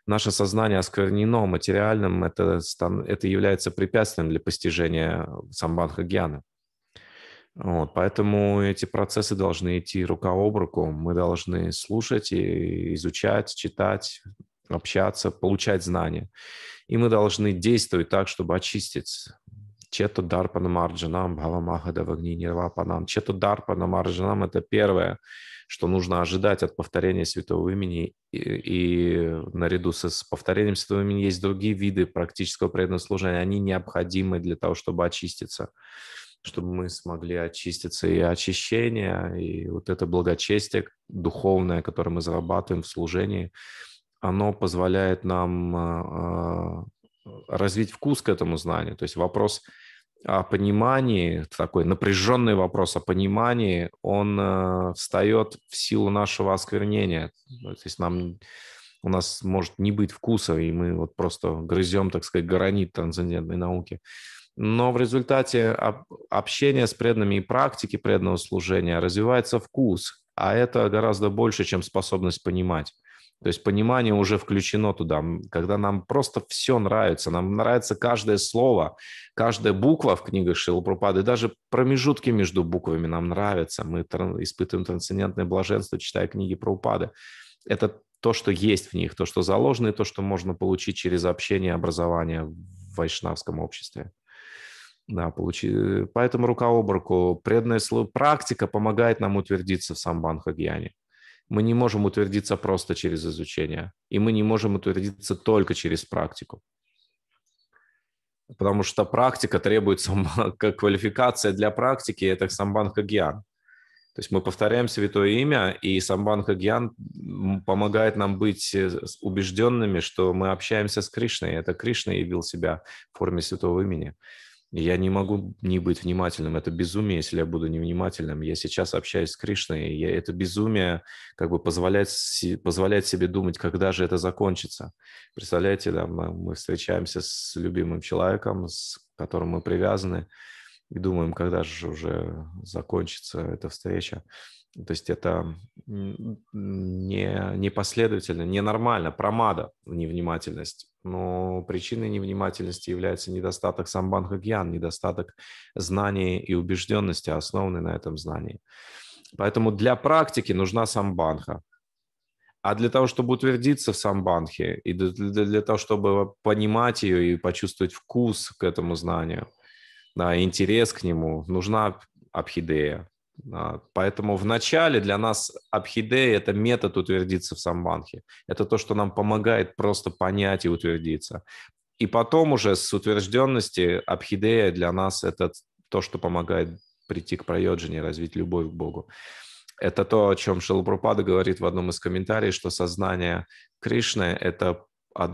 [SPEAKER 1] наше сознание осквернено материальным, это, это является препятствием для постижения самбанха гьяна. Вот, поэтому эти процессы должны идти рука об руку. Мы должны слушать и изучать, читать, общаться, получать знания. И мы должны действовать так, чтобы очиститься чето дарпа марджанам, бхава махада в огни нирвапанам. дарпа дарпана марджанам – это первое, что нужно ожидать от повторения святого имени. И, и наряду с, с повторением святого имени есть другие виды практического преданного служения. Они необходимы для того, чтобы очиститься чтобы мы смогли очиститься и очищение, и вот это благочестие духовное, которое мы зарабатываем в служении, оно позволяет нам а, а, развить вкус к этому знанию. То есть вопрос о понимании, такой напряженный вопрос о понимании, он э, встает в силу нашего осквернения. То есть нам, у нас может не быть вкуса, и мы вот просто грызем, так сказать, гранит трансцендентной науки. Но в результате общения с преданными и практики преданного служения развивается вкус, а это гораздо больше, чем способность понимать. То есть понимание уже включено туда, когда нам просто все нравится, нам нравится каждое слово, каждая буква в книгах Шилапрупады, даже промежутки между буквами нам нравятся, мы испытываем трансцендентное блаженство, читая книги про упады. Это то, что есть в них, то, что заложено, и то, что можно получить через общение и образование в вайшнавском обществе. Да, получи... Э, поэтому рука об руку. Преданная практика помогает нам утвердиться в самбанхагьяне. Мы не можем утвердиться просто через изучение, и мы не можем утвердиться только через практику. Потому что практика требует самбан, как квалификация для практики, это самбан хагьян. То есть мы повторяем святое имя, и самбан хагьян помогает нам быть э, убежденными, что мы общаемся с Кришной. Это Кришна явил себя в форме святого имени. Я не могу не быть внимательным. Это безумие, если я буду невнимательным. Я сейчас общаюсь с Кришной. Я, это безумие как бы позволяет, позволяет себе думать, когда же это закончится. Представляете, да, мы, э, мы встречаемся с любимым человеком, с которым мы привязаны, и думаем, когда же уже закончится эта встреча. То есть это не, не непоследовательно, ненормально, промада, невнимательность но причиной невнимательности является недостаток самбанха-гьян, недостаток знаний и убежденности, основанной на этом знании. Поэтому для практики нужна самбанха. А для того, чтобы утвердиться в самбанхе, и для, для того, чтобы понимать ее и почувствовать вкус к этому знанию, да, интерес к нему, нужна абхидея, а, поэтому в начале для нас Абхидея – это метод утвердиться в самбанхе. Это то, что нам помогает просто понять и утвердиться. И потом уже с утвержденности Абхидея для нас – это то, что помогает прийти к прайоджине, развить любовь к Богу. Это то, о чем Шилапрапада говорит в одном из комментариев, что сознание Кришны – это, од...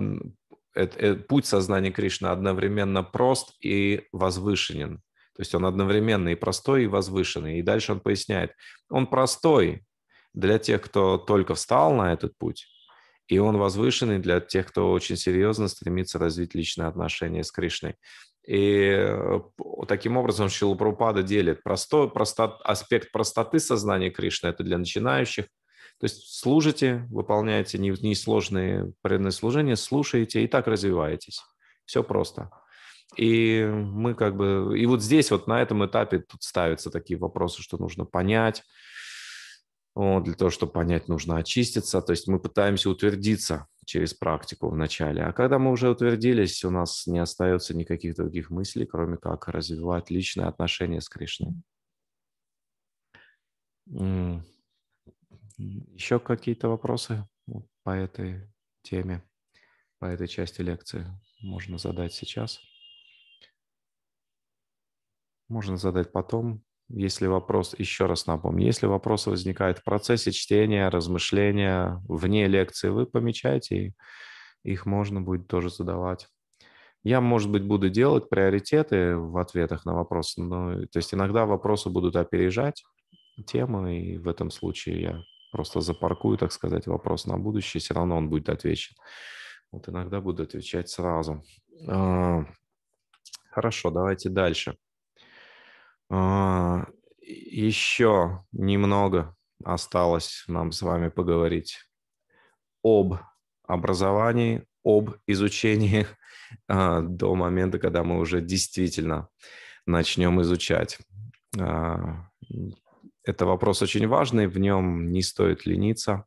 [SPEAKER 1] это, это путь сознания Кришны одновременно прост и возвышенен. То есть он одновременно и простой, и возвышенный. И дальше он поясняет. Он простой для тех, кто только встал на этот путь, и он возвышенный для тех, кто очень серьезно стремится развить личные отношения с Кришной. И э, таким образом Шилупрупада делит простой, простот, аспект простоты сознания Кришны – это для начинающих. То есть служите, выполняете несложные преданные служения, слушаете и так развиваетесь. Все просто. И мы как бы... И вот здесь вот на этом этапе тут ставятся такие вопросы, что нужно понять. Вот, для того, чтобы понять, нужно очиститься. То есть мы пытаемся утвердиться через практику вначале. А когда мы уже утвердились, у нас не остается никаких других мыслей, кроме как развивать личные отношения с Кришной. Еще какие-то вопросы по этой теме, по этой части лекции можно задать сейчас? Можно задать потом. Если вопрос, еще раз напомню, если вопросы возникают в процессе чтения, размышления, вне лекции, вы помечаете, и их можно будет тоже задавать. Я, может быть, буду делать приоритеты в ответах на вопросы, но, то есть иногда вопросы будут опережать темы, и в этом случае я просто запаркую, так сказать, вопрос на будущее, все равно он будет отвечен. Вот иногда буду отвечать сразу. А, хорошо, давайте дальше. А, Еще немного осталось нам с вами поговорить об образовании, об изучении а, до момента, когда мы уже действительно начнем изучать. А, это вопрос очень важный, в нем не стоит лениться.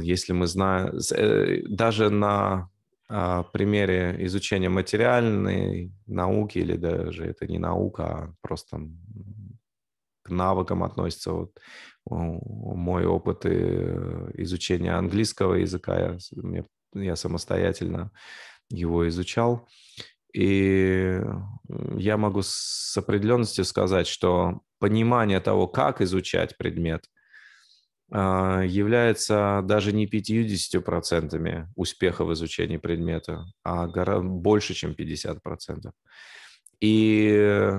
[SPEAKER 1] Если мы знаем, э, даже на а, примере изучения материальной науки, или даже это не наука, а просто к навыкам относится. Вот мой опыт э, изучения английского языка, я, я самостоятельно его изучал. И я могу с определенностью сказать, что понимание того, как изучать предмет, а, является даже не 50% успеха в изучении предмета, а гораздо больше, чем 50%. И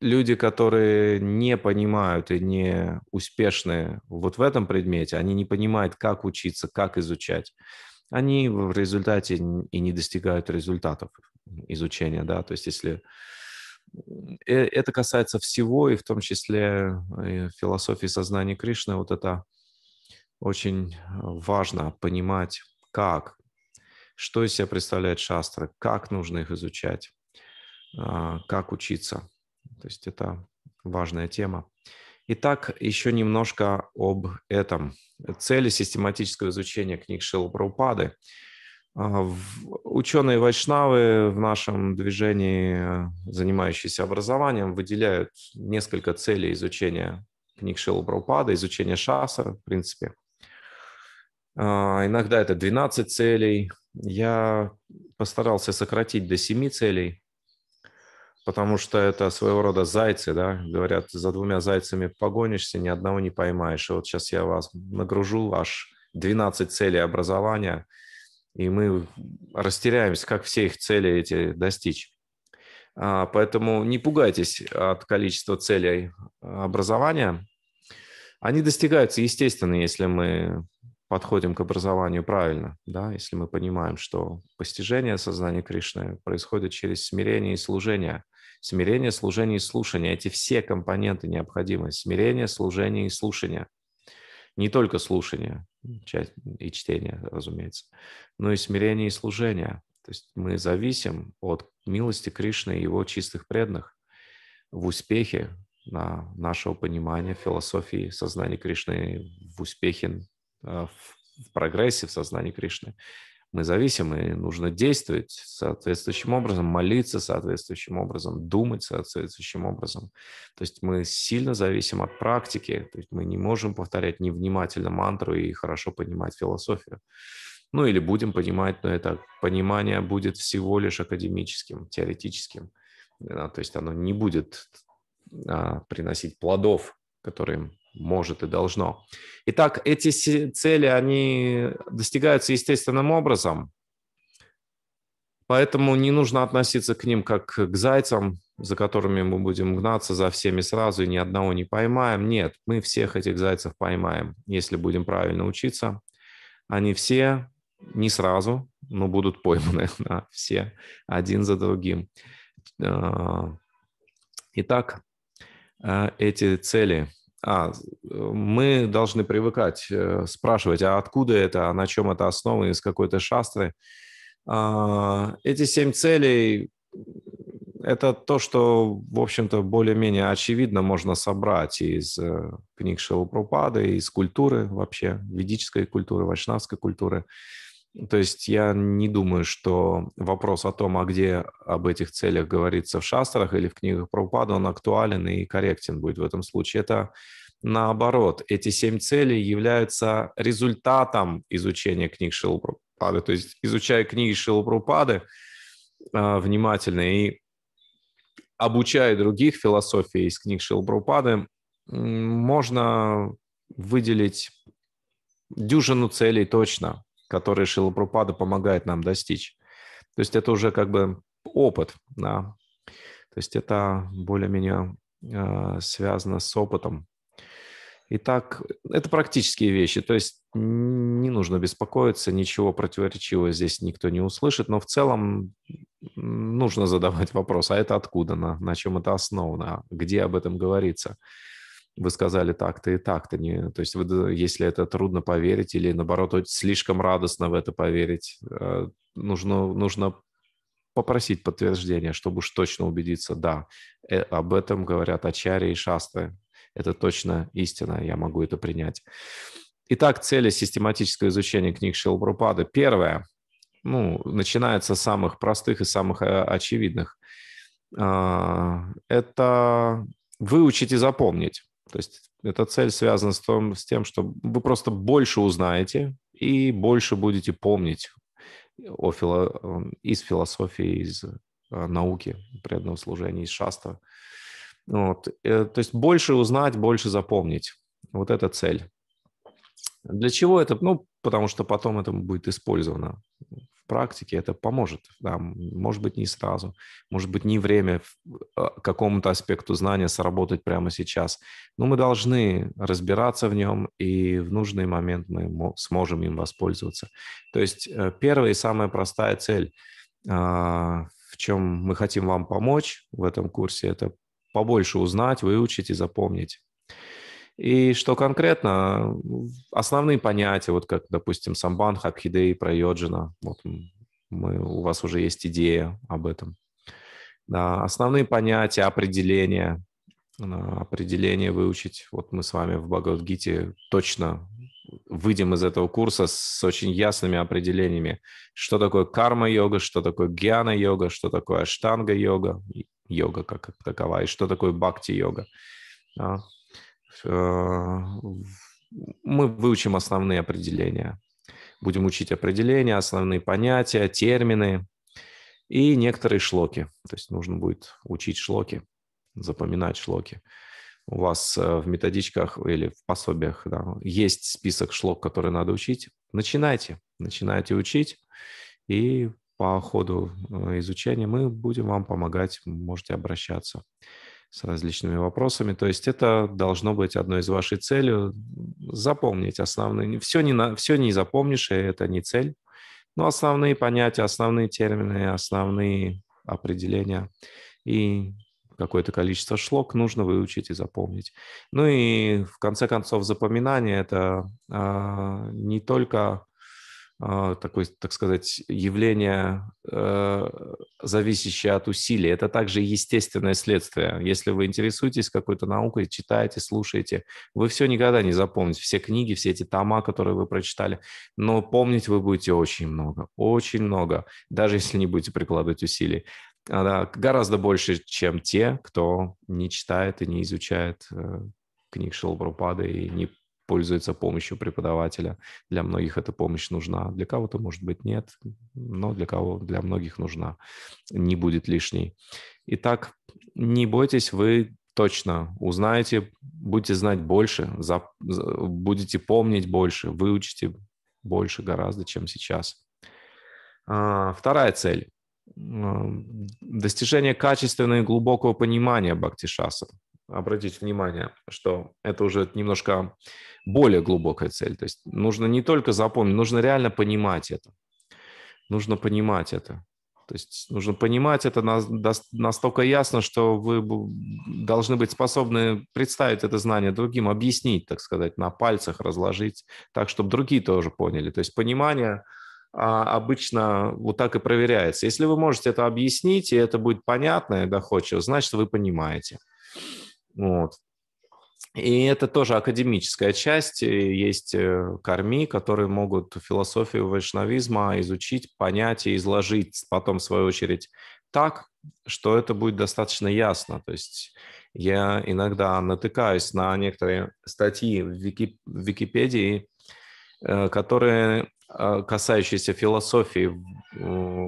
[SPEAKER 1] люди, которые не понимают и не успешны вот в этом предмете, они не понимают, как учиться, как изучать. Они в результате и не достигают результатов изучения, да, то есть если Э, это касается всего, и в том числе э, философии сознания Кришны. Вот это очень э, важно понимать, как, что из себя представляет шастры, как нужно их изучать, а, как учиться. То есть это важная тема. Итак, еще немножко об этом. Цели систематического изучения книг Шилапраупады – Ученые-вайшнавы в нашем движении, э, занимающиеся образованием, выделяют несколько целей изучения книг Шилла изучения шаса, в принципе. А, иногда это 12 целей. Я постарался сократить до 7 целей, потому что это своего рода зайцы, да, говорят, за двумя зайцами погонишься, ни одного не поймаешь. И вот сейчас я вас нагружу, аж 12 целей образования – и мы растеряемся, как все их цели эти достичь. А, поэтому не пугайтесь от количества целей а, образования. Они достигаются, естественно, если мы подходим к образованию правильно, да, если мы понимаем, что постижение сознания Кришны происходит через смирение и служение. Смирение, служение и слушание – эти все компоненты необходимы. Смирение, служение и слушание. Не только слушание часть и чтение, разумеется, но ну и смирение и служение. То есть мы зависим от милости Кришны и его чистых преданных в успехе на нашего понимания философии сознания Кришны, в успехе э, в прогрессе в сознании Кришны мы зависимы, и нужно действовать соответствующим образом, молиться соответствующим образом, думать соответствующим образом. То есть мы сильно зависим от практики, то есть мы не можем повторять невнимательно мантру и хорошо понимать философию. Ну или будем понимать, но это понимание будет всего лишь академическим, теоретическим. Э, то есть оно не будет а, приносить плодов, которые может и должно. Итак, эти цели, они достигаются естественным образом, поэтому не нужно относиться к ним как к зайцам, за которыми мы будем гнаться за всеми сразу и ни одного не поймаем. Нет, мы всех этих зайцев поймаем, если будем правильно учиться. Они все не сразу, но будут пойманы да, все один за другим. Э, итак, э, эти цели – а, э, мы должны привыкать э, спрашивать, а откуда это, на чем это основано, из какой-то шастры. А, эти семь целей – это то, что, в общем-то, более-менее очевидно можно собрать из э, книг Шилупрупады, из культуры вообще, ведической культуры, вайшнавской культуры то есть я не думаю, что вопрос о том, а где об этих целях говорится в шастрах или в книгах про упаду, он актуален и корректен будет в этом случае. Это наоборот. Эти семь целей являются результатом изучения книг Шилупрупады. То есть изучая книги Шилупрупады а, внимательно и обучая других философий из книг Шилупрупады, можно выделить дюжину целей точно, которые Шилопрупада помогает нам достичь. То есть это уже как бы опыт, да. То есть это более-менее э, связано с опытом. Итак, это практические вещи, то есть не нужно беспокоиться, ничего противоречивого здесь никто не услышит, но в целом нужно задавать вопрос, а это откуда, на, на чем это основано, где об этом говорится вы сказали так-то и так-то. Не... То есть вы, если это трудно поверить или, наоборот, слишком радостно в это поверить, э, нужно, нужно попросить подтверждение, чтобы уж точно убедиться, да, э, об этом говорят Ачари и Шасты. Это точно истина, я могу это принять. Итак, цели систематического изучения книг Шилбрупада. Первое, ну, начинается с самых простых и самых э, очевидных. Это выучить и запомнить. То есть эта цель связана с, том, с тем, что вы просто больше узнаете и больше будете помнить о фило... Э, из философии, из э, науки, преданного служения, из шаста. Вот. Э, то есть больше узнать, больше запомнить. Вот эта цель. Для чего это? Ну, потому что потом это будет использовано в практике, это поможет. Да, может быть, не сразу, может быть, не время а, какому-то аспекту знания сработать прямо сейчас. Но мы должны разбираться в нем, и в нужный момент мы сможем им воспользоваться. То есть э, первая и самая простая цель, а, в чем мы хотим вам помочь в этом курсе, это побольше узнать, выучить и запомнить. И что конкретно? Основные понятия, вот как, допустим, самбан, хапхиде и Вот мы, у вас уже есть идея об этом. Да, основные понятия, определения. Определение выучить. Вот мы с вами в Бхагавадгите точно выйдем из этого курса с очень ясными определениями, что такое карма-йога, что такое гьяна-йога, что такое аштанга-йога, йога как такова, и что такое бхакти-йога. Да. Э, мы выучим основные определения. Будем учить определения, основные понятия, термины и некоторые шлоки. То есть нужно будет учить шлоки, запоминать шлоки. У вас э, в методичках или в пособиях да, есть список шлок, которые надо учить. Начинайте, начинайте учить, и по ходу э, изучения мы будем вам помогать, можете обращаться с различными вопросами. То есть это должно быть одной из вашей целей – запомнить основные. Все не, на, все не запомнишь, и это не цель. Но основные понятия, основные термины, основные определения и какое-то количество шлок нужно выучить и запомнить. Ну и в конце концов запоминание – это э, не только а, такое, так сказать, явление, э, зависящее от усилий. Это также естественное следствие. Если вы интересуетесь какой-то наукой, читаете, слушаете, вы все никогда не запомните, все книги, все эти тома, которые вы прочитали, но помнить вы будете очень много, очень много, даже если не будете прикладывать усилий. Гораздо больше, чем те, кто не читает и не изучает э, книг Шилбрупада и не пользуется помощью преподавателя. Для многих эта помощь нужна, для кого-то, может быть, нет, но для кого, для многих нужна, не будет лишней. Итак, не бойтесь, вы точно узнаете, будете знать больше, за, будете помнить больше, выучите больше гораздо, чем сейчас. А, вторая цель достижение качественного и глубокого понимания Бхакти Шасар обратить внимание, что это уже немножко более глубокая цель. То есть нужно не только запомнить, нужно реально понимать это. Нужно понимать это. То есть нужно понимать это настолько ясно, что вы должны быть способны представить это знание другим, объяснить, так сказать, на пальцах разложить, так, чтобы другие тоже поняли. То есть понимание а, обычно вот так и проверяется. Если вы можете это объяснить, и это будет понятно и доходчиво, значит, вы понимаете. Вот. И это тоже академическая часть. Есть э, корми, которые могут философию вайшнавизма изучить, понять и изложить потом, в свою очередь, так, что это будет достаточно ясно. То есть я иногда натыкаюсь на некоторые статьи в, Вики... в Википедии, э, которые э, касающиеся философии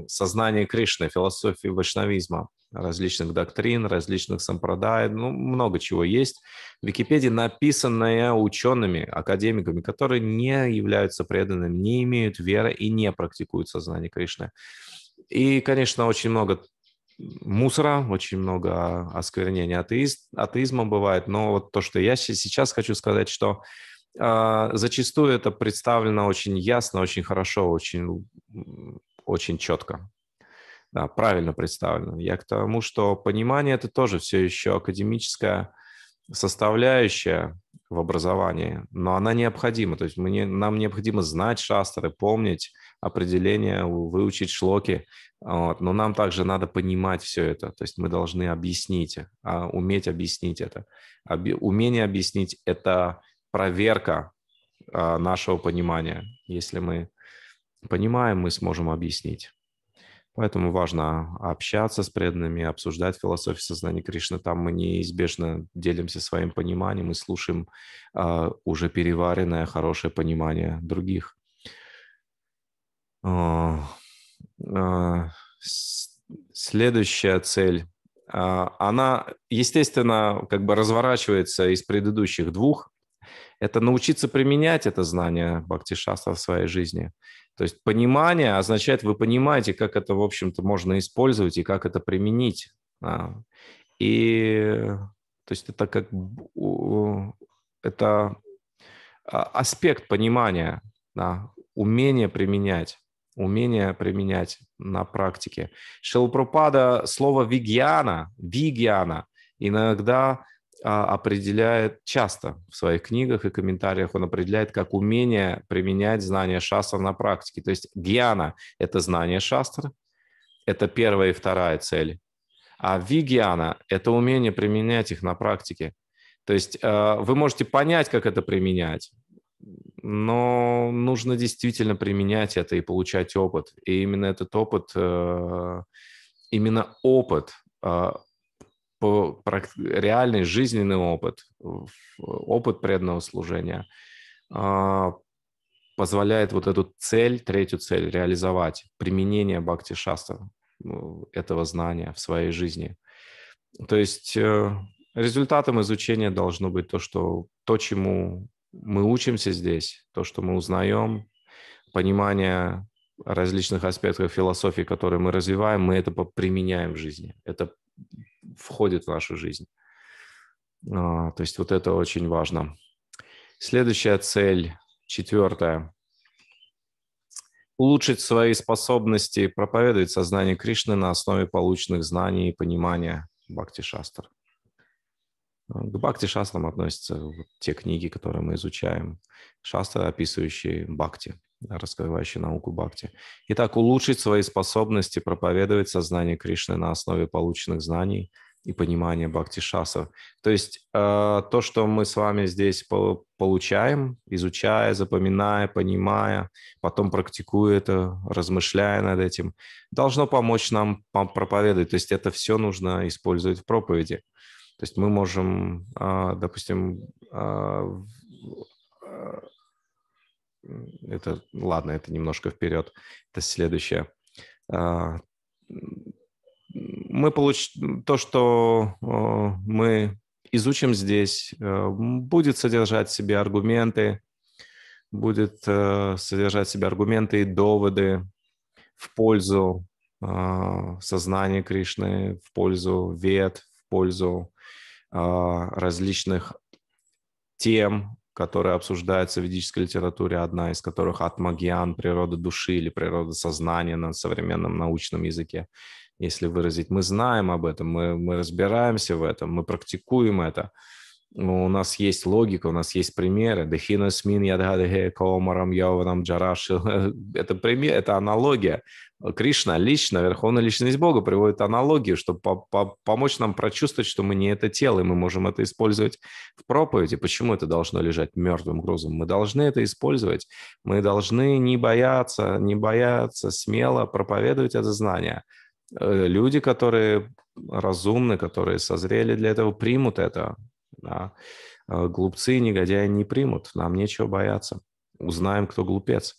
[SPEAKER 1] сознания Кришны, философии вайшнавизма различных доктрин, различных сампрадай, ну, много чего есть. Википедия, написанная учеными, академиками, которые не являются преданными, не имеют веры и не практикуют сознание Кришны. И, конечно, очень много мусора, очень много осквернения атеист, атеизма бывает, но вот то, что я сейчас хочу сказать, что э, зачастую это представлено очень ясно, очень хорошо, очень, очень четко да, правильно представлено. Я к тому, что понимание – это тоже все еще академическая составляющая в образовании, но она необходима. То есть мне, нам необходимо знать шастры, помнить определения, выучить шлоки, вот. но нам также надо понимать все это. То есть мы должны объяснить, а уметь объяснить это. Обе, умение объяснить – это проверка а, нашего понимания. Если мы понимаем, мы сможем объяснить. Поэтому важно общаться с преданными, обсуждать философию сознания Кришны. Там мы неизбежно делимся своим пониманием и слушаем э, уже переваренное, хорошее понимание других. Э, э, следующая цель, э, она, естественно, как бы разворачивается из предыдущих двух. Это научиться применять это знание Бхакти Шастра в своей жизни. То есть понимание означает, вы понимаете, как это, в общем-то, можно использовать и как это применить. А, и то есть это как это а, аспект понимания, да, умение применять умение применять на практике. Шилпрупада слово вигьяна, вигьяна иногда а, определяет часто в своих книгах и комментариях, он определяет как умение применять знания шастра на практике. То есть гьяна – это знание шастра, это первая и вторая цель. А вигьяна – это умение применять их на практике. То есть а, вы можете понять, как это применять, но нужно действительно применять это и получать опыт. И именно этот опыт, э, именно опыт а, реальный жизненный опыт, опыт преданного служения а, позволяет вот эту цель, третью цель реализовать, применение бхакти шаста ну, этого знания в своей жизни. То есть э, результатом изучения должно быть то, что то, чему мы учимся здесь, то, что мы узнаем, понимание различных аспектов философии, которые мы развиваем, мы это применяем в жизни. Это входит в нашу жизнь. А, то есть вот это очень важно. Следующая цель, четвертая. Улучшить свои способности проповедовать сознание Кришны на основе полученных знаний и понимания Бхакти Шастра. К Бхакти Шастрам относятся вот те книги, которые мы изучаем. Шастры, описывающие Бхакти раскрывающий науку Бхакти. Итак, улучшить свои способности проповедовать сознание Кришны на основе полученных знаний и понимания бхакти-шасов. То есть э, то, что мы с вами здесь получаем, изучая, запоминая, понимая, потом практикуя это, размышляя над этим, должно помочь нам проповедовать. То есть это все нужно использовать в проповеди. То есть мы можем, э, допустим, э, это, ладно, это немножко вперед, это следующее. А, мы получ... То, что мы изучим здесь, э, будет содержать в себе аргументы, будет э, содержать в себе аргументы и доводы в пользу а, сознания Кришны, в пользу вет, в пользу а, различных тем, которая обсуждается в ведической литературе, одна из которых «Атмагиан. Природа души» или «Природа сознания» на современном научном языке, если выразить. Мы знаем об этом, мы, мы разбираемся в этом, мы практикуем это – ну, у нас есть логика, у нас есть примеры. Дехина смин ядгадхе коомарам яванам джараш. Это пример, это аналогия. Кришна лично, Верховная Личность Бога приводит аналогию, чтобы помочь нам прочувствовать, что мы не это тело, и мы можем это использовать в проповеди. Почему это должно лежать мертвым грузом? Мы должны это использовать. Мы должны не бояться, не бояться смело проповедовать это знание. Э, люди, которые разумны, которые созрели для этого, примут это. Да. А, глупцы и негодяи не примут, нам нечего бояться. Узнаем, кто глупец.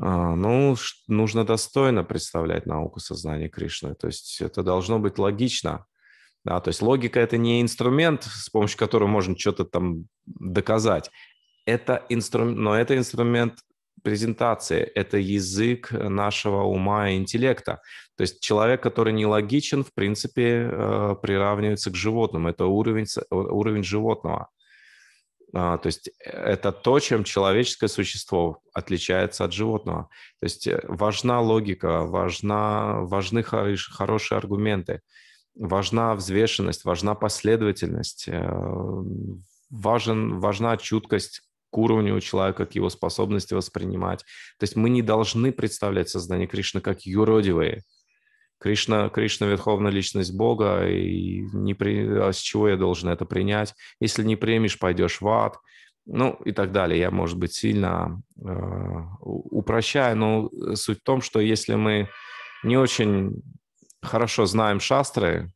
[SPEAKER 1] А, ну, нужно достойно представлять науку сознания Кришны. То есть это должно быть логично. Да, то есть логика – это не инструмент, с помощью которого можно что-то там доказать. Это инструмент, но это инструмент презентации, это язык нашего ума и интеллекта. То есть человек, который нелогичен, в принципе, э, приравнивается к животным. Это уровень, э, уровень животного. А, то есть э, это то, чем человеческое существо отличается от животного. То есть важна логика, важна, важны хорош, хорошие аргументы, важна взвешенность, важна последовательность, важен, важна чуткость к уровню у человека, к его способности воспринимать. То есть мы не должны представлять сознание Кришны как юродивые. Кришна, Кришна – верховная личность Бога, и не при... а с чего я должен это принять? Если не примешь, пойдешь в ад, ну и так далее. Я, может быть, сильно э, упрощаю, но суть в том, что если мы не очень хорошо знаем шастры,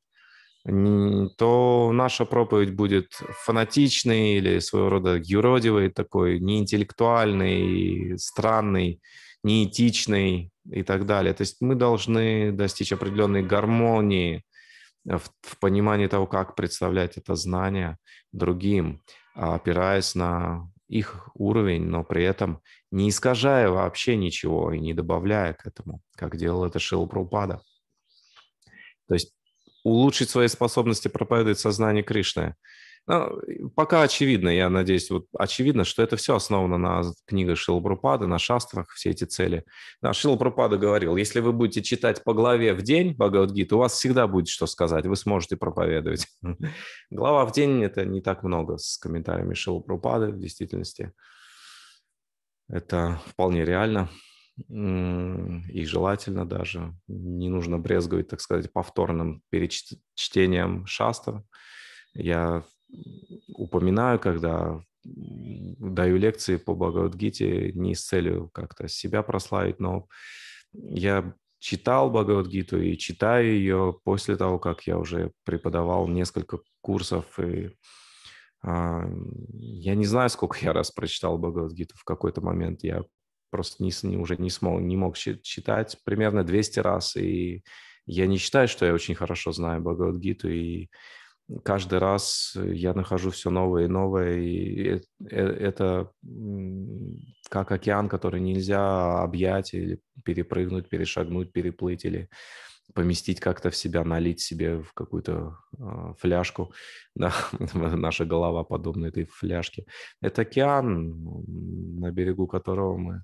[SPEAKER 1] то наша проповедь будет фанатичной или своего рода юродивой, такой неинтеллектуальной, странной, неэтичной и так далее. То есть мы должны достичь определенной гармонии в, в понимании того, как представлять это знание другим, а опираясь на их уровень, но при этом не искажая вообще ничего и не добавляя к этому, как делал это Шилпрупада. То есть улучшить свои способности проповедовать сознание Кришны. Ну, пока очевидно, я надеюсь, вот очевидно, что это все основано на книгах Шилбрупада, на шастрах, все эти цели. Да, Шилбрупада говорил, если вы будете читать по главе в день Бхагавадгиту, у вас всегда будет что сказать, вы сможете проповедовать. Глава в день – это не так много с комментариями Шилбрупада в действительности. Это вполне реально и желательно даже, не нужно брезговать, так сказать, повторным перечтением шастр. Я упоминаю, когда даю лекции по Бхагавадгите не с целью как-то себя прославить, но я читал Бхагавадгиту и читаю ее после того, как я уже преподавал несколько курсов и а, я не знаю, сколько я раз прочитал Бхагавадгиту в какой-то момент. Я просто не, уже не, смог, не мог читать примерно 200 раз, и я не считаю, что я очень хорошо знаю Бхагавадгиту, и каждый раз я нахожу все новое и новое, и э, это как океан, который нельзя объять или перепрыгнуть, перешагнуть, переплыть или поместить как-то в себя, налить себе в какую-то э, фляжку. Да, наша голова подобна этой фляжке. Это океан, на берегу которого мы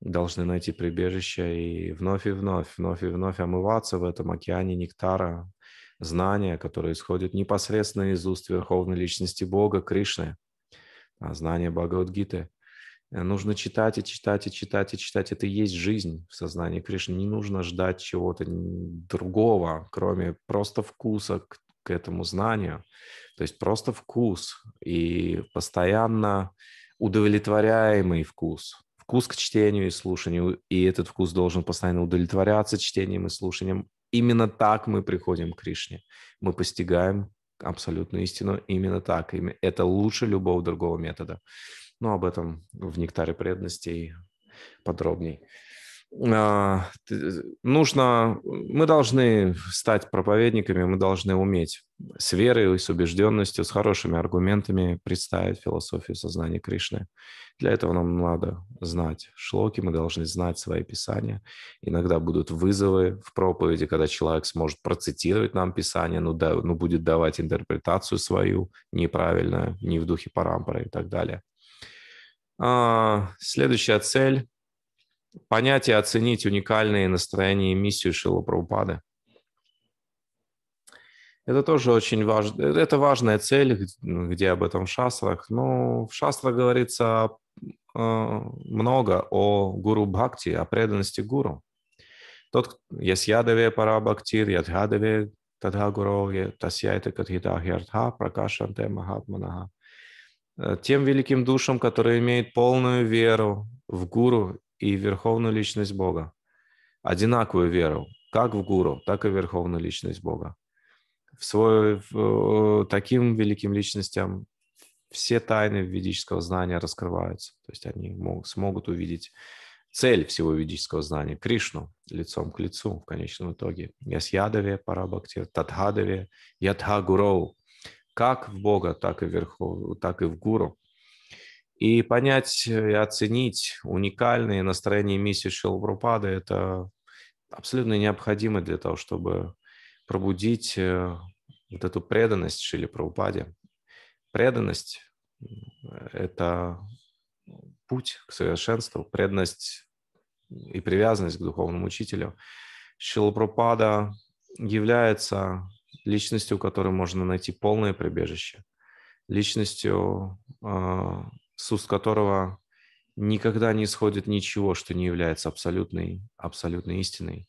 [SPEAKER 1] должны найти прибежище и вновь и вновь, вновь и вновь омываться в этом океане нектара, знания, которое исходит непосредственно из уст Верховной Личности Бога, Кришны, а знания знание Бхагавадгиты. Э, нужно читать и читать и читать и читать. Это и есть жизнь в сознании Кришны. Не нужно ждать чего-то другого, кроме просто вкуса к, к этому знанию. То есть просто вкус и постоянно удовлетворяемый вкус вкус к чтению и слушанию, и этот вкус должен постоянно удовлетворяться чтением и слушанием. Именно так мы приходим к Кришне. Мы постигаем абсолютную истину именно так. Это лучше любого другого метода. Но об этом в «Нектаре преданностей» подробней. А, нужно, мы должны стать проповедниками, мы должны уметь с верой и с убежденностью, с хорошими аргументами представить философию сознания Кришны. Для этого нам надо знать шлоки, мы должны знать свои писания. Иногда будут вызовы в проповеди, когда человек сможет процитировать нам писание, но, ну да, но ну будет давать интерпретацию свою неправильно, не в духе парампора и так далее. А, следующая цель понять и оценить уникальные настроения и миссию Шила Прабхупады. Это тоже очень важно. Это важная цель, ну, где об этом в шастрах. Ну, в шастрах говорится э, много о гуру бхакти, о преданности гуру. Тот, если я ясьядаве пара бхактир, ядхадаве тадхагурове, тасьяйта кадхитахиартха, пракашанте махатманаха. Э, тем великим душам, которые имеют полную веру в гуру и верховную личность Бога. Одинаковую веру, как в гуру, так и в верховную личность Бога. В свой, в, э, таким великим личностям все тайны ведического знания раскрываются. То есть они могут, смогут увидеть цель всего ведического знания, Кришну, лицом к лицу в конечном итоге. Ясьядаве, Парабхактир, Татхадаве, Ядха Гуроу. Как в Бога, так и, вверху, так и в Гуру. И понять э, и оценить уникальные настроения миссии Шилбрупада – это абсолютно необходимо для того, чтобы пробудить э, вот эту преданность Шили Прабхупаде. Преданность – это путь к совершенству, преданность и привязанность к духовному учителю. Шилапрапада является личностью, у которой можно найти полное прибежище, личностью, а, с уст которого никогда не исходит ничего, что не является абсолютной, абсолютной истиной.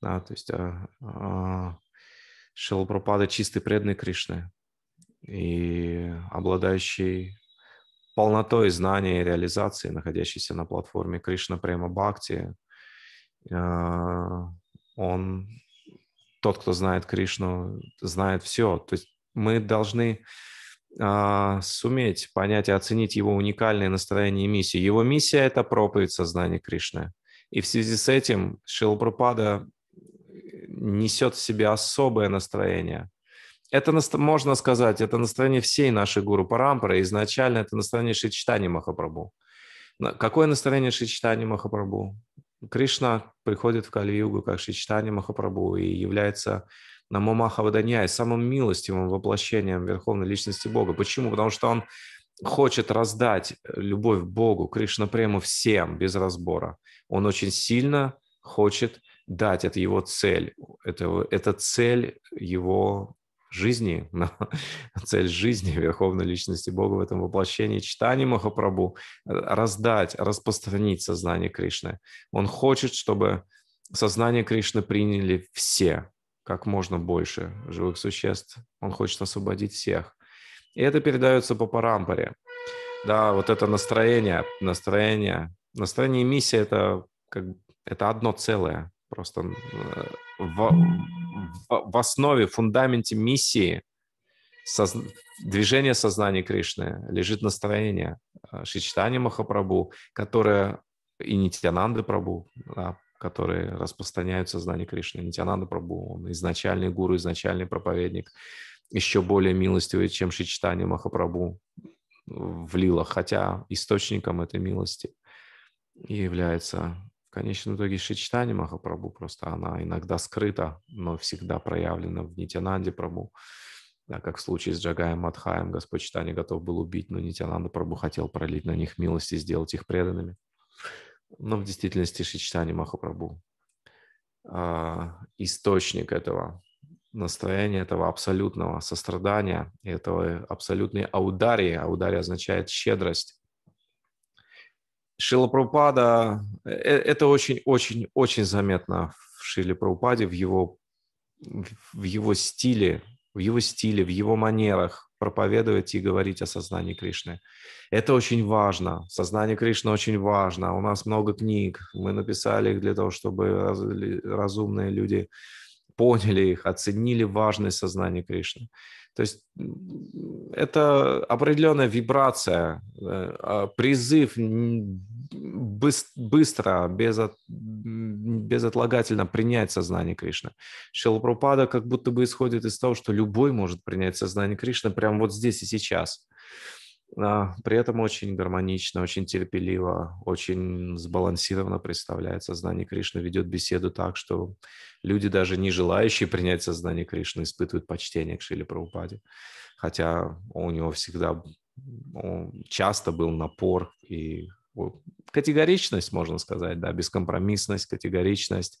[SPEAKER 1] Да, то есть а, а, Шилапрапада чистый преданный Кришны и обладающий полнотой знания и реализации, находящийся на платформе Кришна Према Бхакти, а, он, тот, кто знает Кришну, знает все. То есть мы должны а, суметь понять и оценить его уникальное настроение и миссию. Его миссия – это проповедь сознания Кришны. И в связи с этим Шилпрапада э, несет в себе особое настроение. Это, можно сказать, это настроение всей нашей гуру Парампары. Изначально это настроение Шичтани Махапрабху. Какое настроение Шичтани Махапрабху? Кришна приходит в Кали-югу как Шичтани Махапрабху и является на Момаха Ваданьяй, самым милостивым воплощением Верховной Личности Бога. Почему? Потому что он хочет раздать э, любовь Богу, Кришна прему всем без разбора. Он очень сильно хочет дать, это его цель, это, это цель его жизни, цель жизни Верховной Личности Бога в этом воплощении, читание Махапрабху, э, раздать, распространить сознание Кришны. Он хочет, чтобы сознание Кришны приняли все, как можно больше живых существ. Он хочет освободить всех. И это передается по парампоре. Да, вот это настроение, настроение, настроение и миссия – это, как, это одно целое. Просто э, в, в, в основе, в фундаменте миссии соз, движения сознания Кришны лежит настроение э, Шичтани Махапрабу, которое и Нитянанды Прабу, да, которые распространяют сознание Кришны. Нитянанда Прабу, он изначальный гуру, изначальный проповедник, еще более милостивый, чем Шичтани Махапрабу в лилах, хотя источником этой милости является в конечном итоге Шичтани Махапрабу, просто она иногда скрыта, но всегда проявлена в Нитянанде Прабу. Да, как в случае с Джагаем Мадхаем, Господь Читани готов был убить, но Нитянанда Прабу хотел пролить на них милость и сделать их преданными но в действительности Шичтани Махапрабху. А, источник этого настроения, этого абсолютного сострадания, этого абсолютной аударии. Аудария означает щедрость. Шила Прабхупада, э, это очень-очень-очень заметно в Шиле Прабхупаде, в его, в его стиле, в его стиле, в его манерах, проповедовать и говорить о сознании Кришны. Это очень важно. Сознание Кришны очень важно. У нас много книг. Мы написали их для того, чтобы разумные люди поняли их, оценили важность сознания Кришны. То есть это определенная вибрация, э, а призыв быстро, безот, безотлагательно принять сознание Кришны. Шилапрапада как будто бы исходит из того, что любой может принять сознание Кришны прямо вот здесь и сейчас – при этом очень гармонично, очень терпеливо, очень сбалансированно представляет сознание Кришны, ведет беседу так, что люди, даже не желающие принять сознание Кришны, испытывают почтение к Шиле Прабхупаде. Хотя у него всегда ну, часто был напор и категоричность, можно сказать, да, бескомпромиссность, категоричность,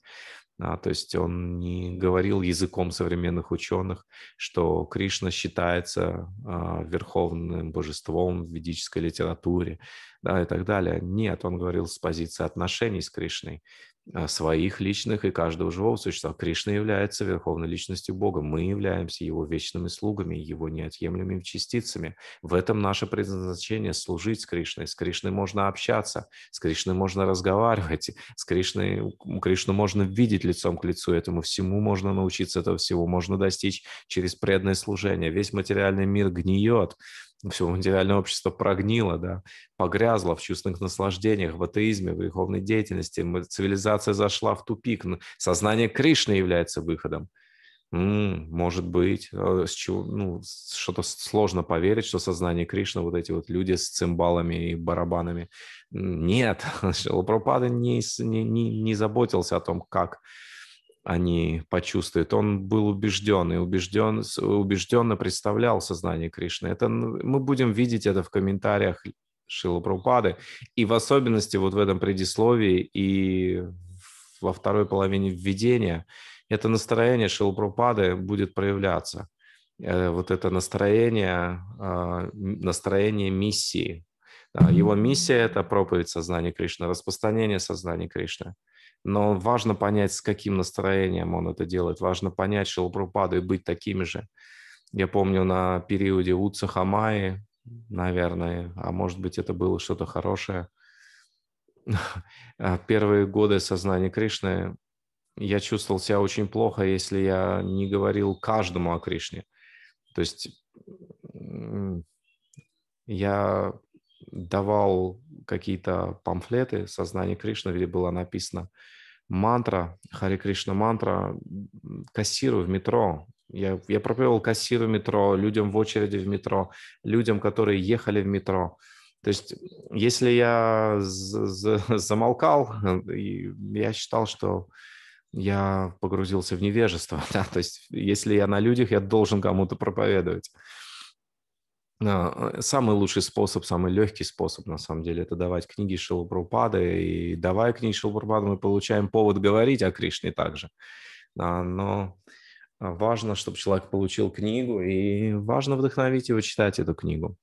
[SPEAKER 1] а, то есть он не говорил языком современных ученых, что Кришна считается э, верховным божеством в ведической литературе, да, и так далее. Нет, он говорил с позиции отношений с Кришной, э, своих личных и каждого живого существа. Кришна является верховной личностью Бога. Мы являемся его вечными слугами, его неотъемлемыми частицами. В этом наше предназначение – служить Кришной. С Кришной можно общаться, с Кришной можно разговаривать, с Кришной, Кришну можно видеть лицом к лицу. Этому всему можно научиться, этого всего можно достичь через преданное служение. Весь материальный мир гниет, все материальное общество прогнило, да, погрязло в чувственных наслаждениях, в атеизме, в духовной деятельности, цивилизация зашла в тупик, сознание Кришны является выходом. М-м, может быть, э, с чего, ну, что-то сложно поверить, что сознание Кришны, вот эти вот люди с цимбалами и барабанами. Нет, не не, не, не заботился о том, как они почувствуют. Он был убежден и убежден, убежденно представлял сознание Кришны. Это, мы будем видеть это в комментариях Шила Прабхупады. И в особенности вот в этом предисловии и во второй половине введения это настроение Шила Прабхупады будет проявляться. Э, вот это настроение, а, настроение миссии. А, его миссия – это проповедь сознания Кришны, распространение сознания Кришны но важно понять, с каким настроением он это делает. Важно понять что Шилпрупаду и быть такими же. Я помню на периоде Утса Хамаи, наверное, а может быть это было что-то хорошее. А, первые годы сознания Кришны я чувствовал себя очень плохо, если я не говорил каждому о Кришне. То есть я давал какие-то памфлеты сознания Кришны, где была написана мантра, Хари Кришна мантра, кассиру в метро. Я, я проповедовал кассиру в метро, людям в очереди в метро, людям, которые ехали в метро. То есть, если я замолкал, я считал, что я погрузился в невежество. Да? То есть, если я на людях, я должен кому-то проповедовать. А, э, самый лучший способ, самый легкий способ, на самом деле, это давать книги Шилупрупада. И давая книги Шилупрупада, мы получаем повод говорить о Кришне также. А, но важно, чтобы человек получил книгу, и важно вдохновить его читать эту книгу.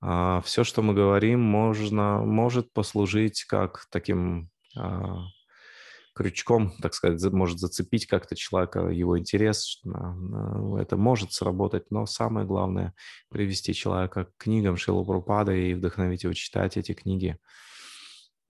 [SPEAKER 1] А, Все, что мы говорим, можно, может послужить как таким крючком, так сказать, может зацепить как-то человека, его интерес. Это может сработать, но самое главное — привести человека к книгам Шилу Пропада и вдохновить его читать эти книги.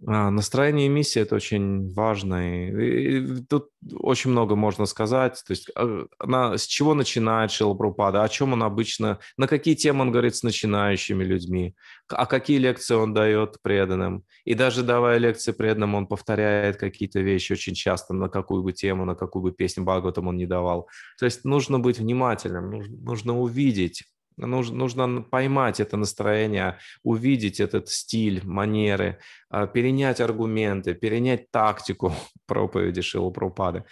[SPEAKER 1] А, настроение и миссия – это очень важно. И, тут очень много можно сказать. То есть а, она, с чего начинает Шилапрупада, о чем он обычно, на какие темы он говорит с начинающими людьми, а какие лекции он дает преданным. И даже давая лекции преданным, он повторяет какие-то вещи очень часто, на какую бы тему, на какую бы песню Бхагаватам он не давал. То есть нужно быть внимательным, нужно увидеть, Нужно, нужно поймать это настроение, увидеть этот стиль, манеры, а, перенять аргументы, перенять тактику проповеди Шилопропады.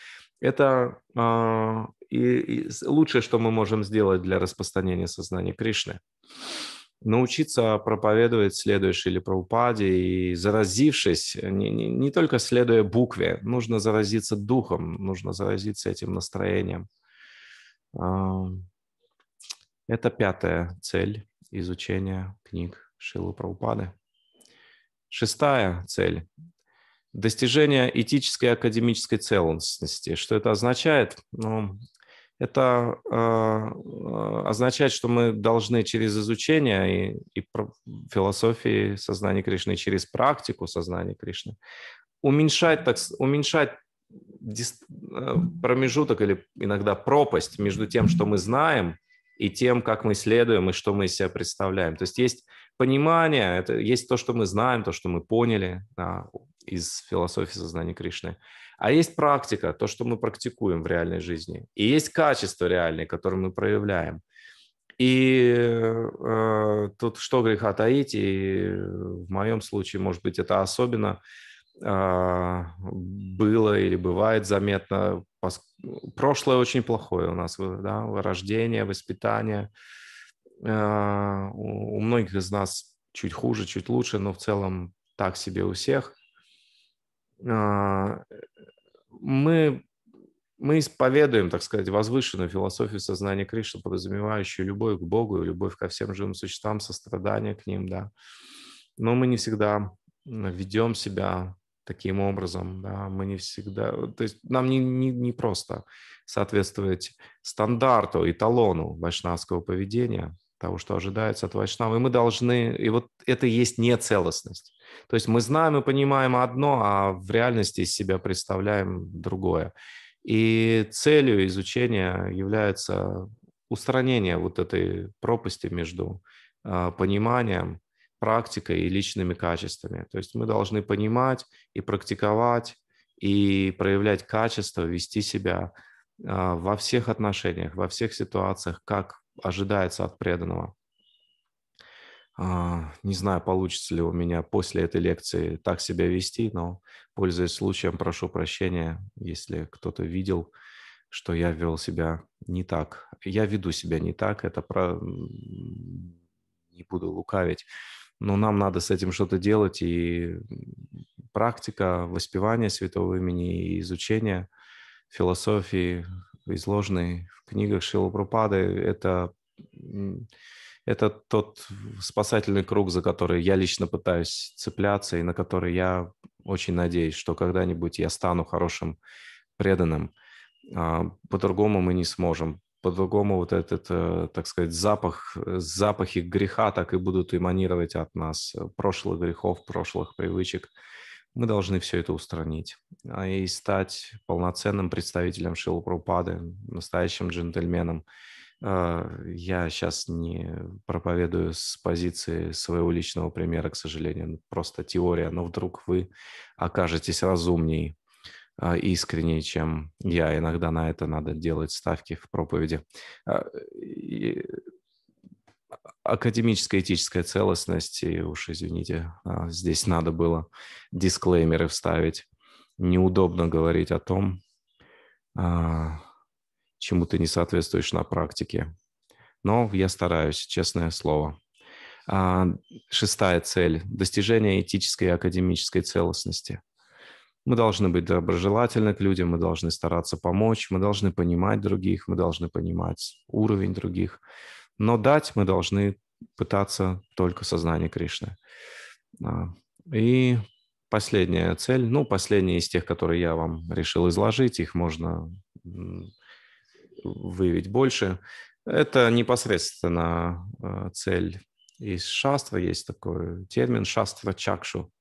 [SPEAKER 1] Это э, и, и лучшее, что мы можем сделать для распространения сознания Кришны. Научиться проповедовать следующий или Прабхупаде и заразившись, не, не, не только следуя букве, нужно заразиться духом, нужно заразиться этим настроением. Это пятая цель изучения книг Шилы Прабхупады. Шестая цель – достижение этической и академической целостности. Что это означает? Ну, это э, э означает, что мы должны через изучение и, и философии сознания Кришны, через практику сознания Кришны уменьшать, так, уменьшать дис, э, промежуток или иногда пропасть между тем, что мы знаем – и тем, как мы следуем и что мы из себя представляем. То есть есть понимание, это, есть то, что мы знаем, то, что мы поняли да, из философии сознания Кришны. А есть практика, то, что мы практикуем в реальной жизни. И есть качество реальное, которое мы проявляем. И э, тут что греха таить, и в моем случае, может быть, это особенно а, было или бывает заметно. Прошлое очень плохое у нас, да, рождение, воспитание. А, у многих из нас чуть хуже, чуть лучше, но в целом так себе у всех. А, мы, мы исповедуем, так сказать, возвышенную философию сознания Кришны, подразумевающую любовь к Богу и любовь ко всем живым существам, сострадание к ним, да. Но мы не всегда ведем себя таким образом. Да, мы не всегда... То есть нам не, не, не просто соответствовать стандарту, эталону вайшнавского поведения, того, что ожидается от вайшнава. И мы должны... И вот это и есть нецелостность. То есть мы знаем и понимаем одно, а в реальности из себя представляем другое. И целью изучения является устранение вот этой пропасти между а, пониманием практикой и личными качествами. То есть мы должны понимать и практиковать, и проявлять качество, вести себя а, во всех отношениях, во всех ситуациях, как ожидается от преданного. А, не знаю, получится ли у меня после этой лекции так себя вести, но, пользуясь случаем, прошу прощения, если кто-то видел, что я вел себя не так. Я веду себя не так, это про... не буду лукавить но нам надо с этим что-то делать, и практика воспевания святого имени и изучение философии, изложенной в книгах Шилопропады, это, это тот спасательный круг, за который я лично пытаюсь цепляться и на который я очень надеюсь, что когда-нибудь я стану хорошим преданным. А, по-другому мы не сможем по-другому вот этот, э, так сказать, запах, э, запахи греха так и будут эманировать от нас, э, прошлых грехов, прошлых привычек. Мы должны все это устранить а, и стать полноценным представителем шилупрупады настоящим джентльменом. Я сейчас не проповедую с позиции своего личного примера, к сожалению, просто теория, но вдруг вы окажетесь разумнее а, искренне, чем я. Иногда на это надо делать ставки в проповеди. А, и академическая этическая целостность, и уж извините, а, здесь надо было дисклеймеры вставить. Неудобно говорить о том, чему ты не соответствуешь на практике. Но я стараюсь, честное слово. Шестая цель – достижение этической и академической целостности. Мы должны быть доброжелательны к людям, мы должны стараться помочь, мы должны понимать других, мы должны понимать уровень других. Но дать мы должны пытаться только сознание Кришны. А, и последняя цель, ну, последняя из тех, которые я вам решил изложить, их можно выявить больше. Это непосредственно э, цель из шаства, есть такой термин шаства чакшу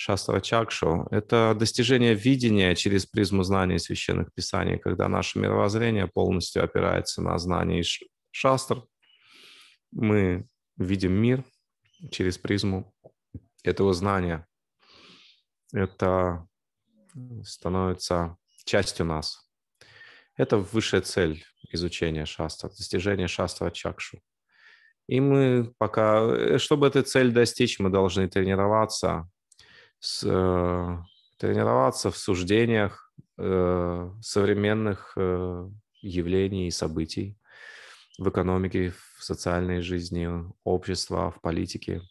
[SPEAKER 1] шастра Чакшу. Это достижение видения через призму знаний священных писаний, когда наше мировоззрение полностью опирается на знания из шастр. Мы видим мир через призму этого знания. Это становится частью нас. Это высшая цель изучения шастра, достижение шастра чакшу. И мы пока, э, чтобы этой цель достичь, мы должны тренироваться, с, э, тренироваться в суждениях э, современных э, явлений и событий в экономике, в социальной жизни общества, в политике,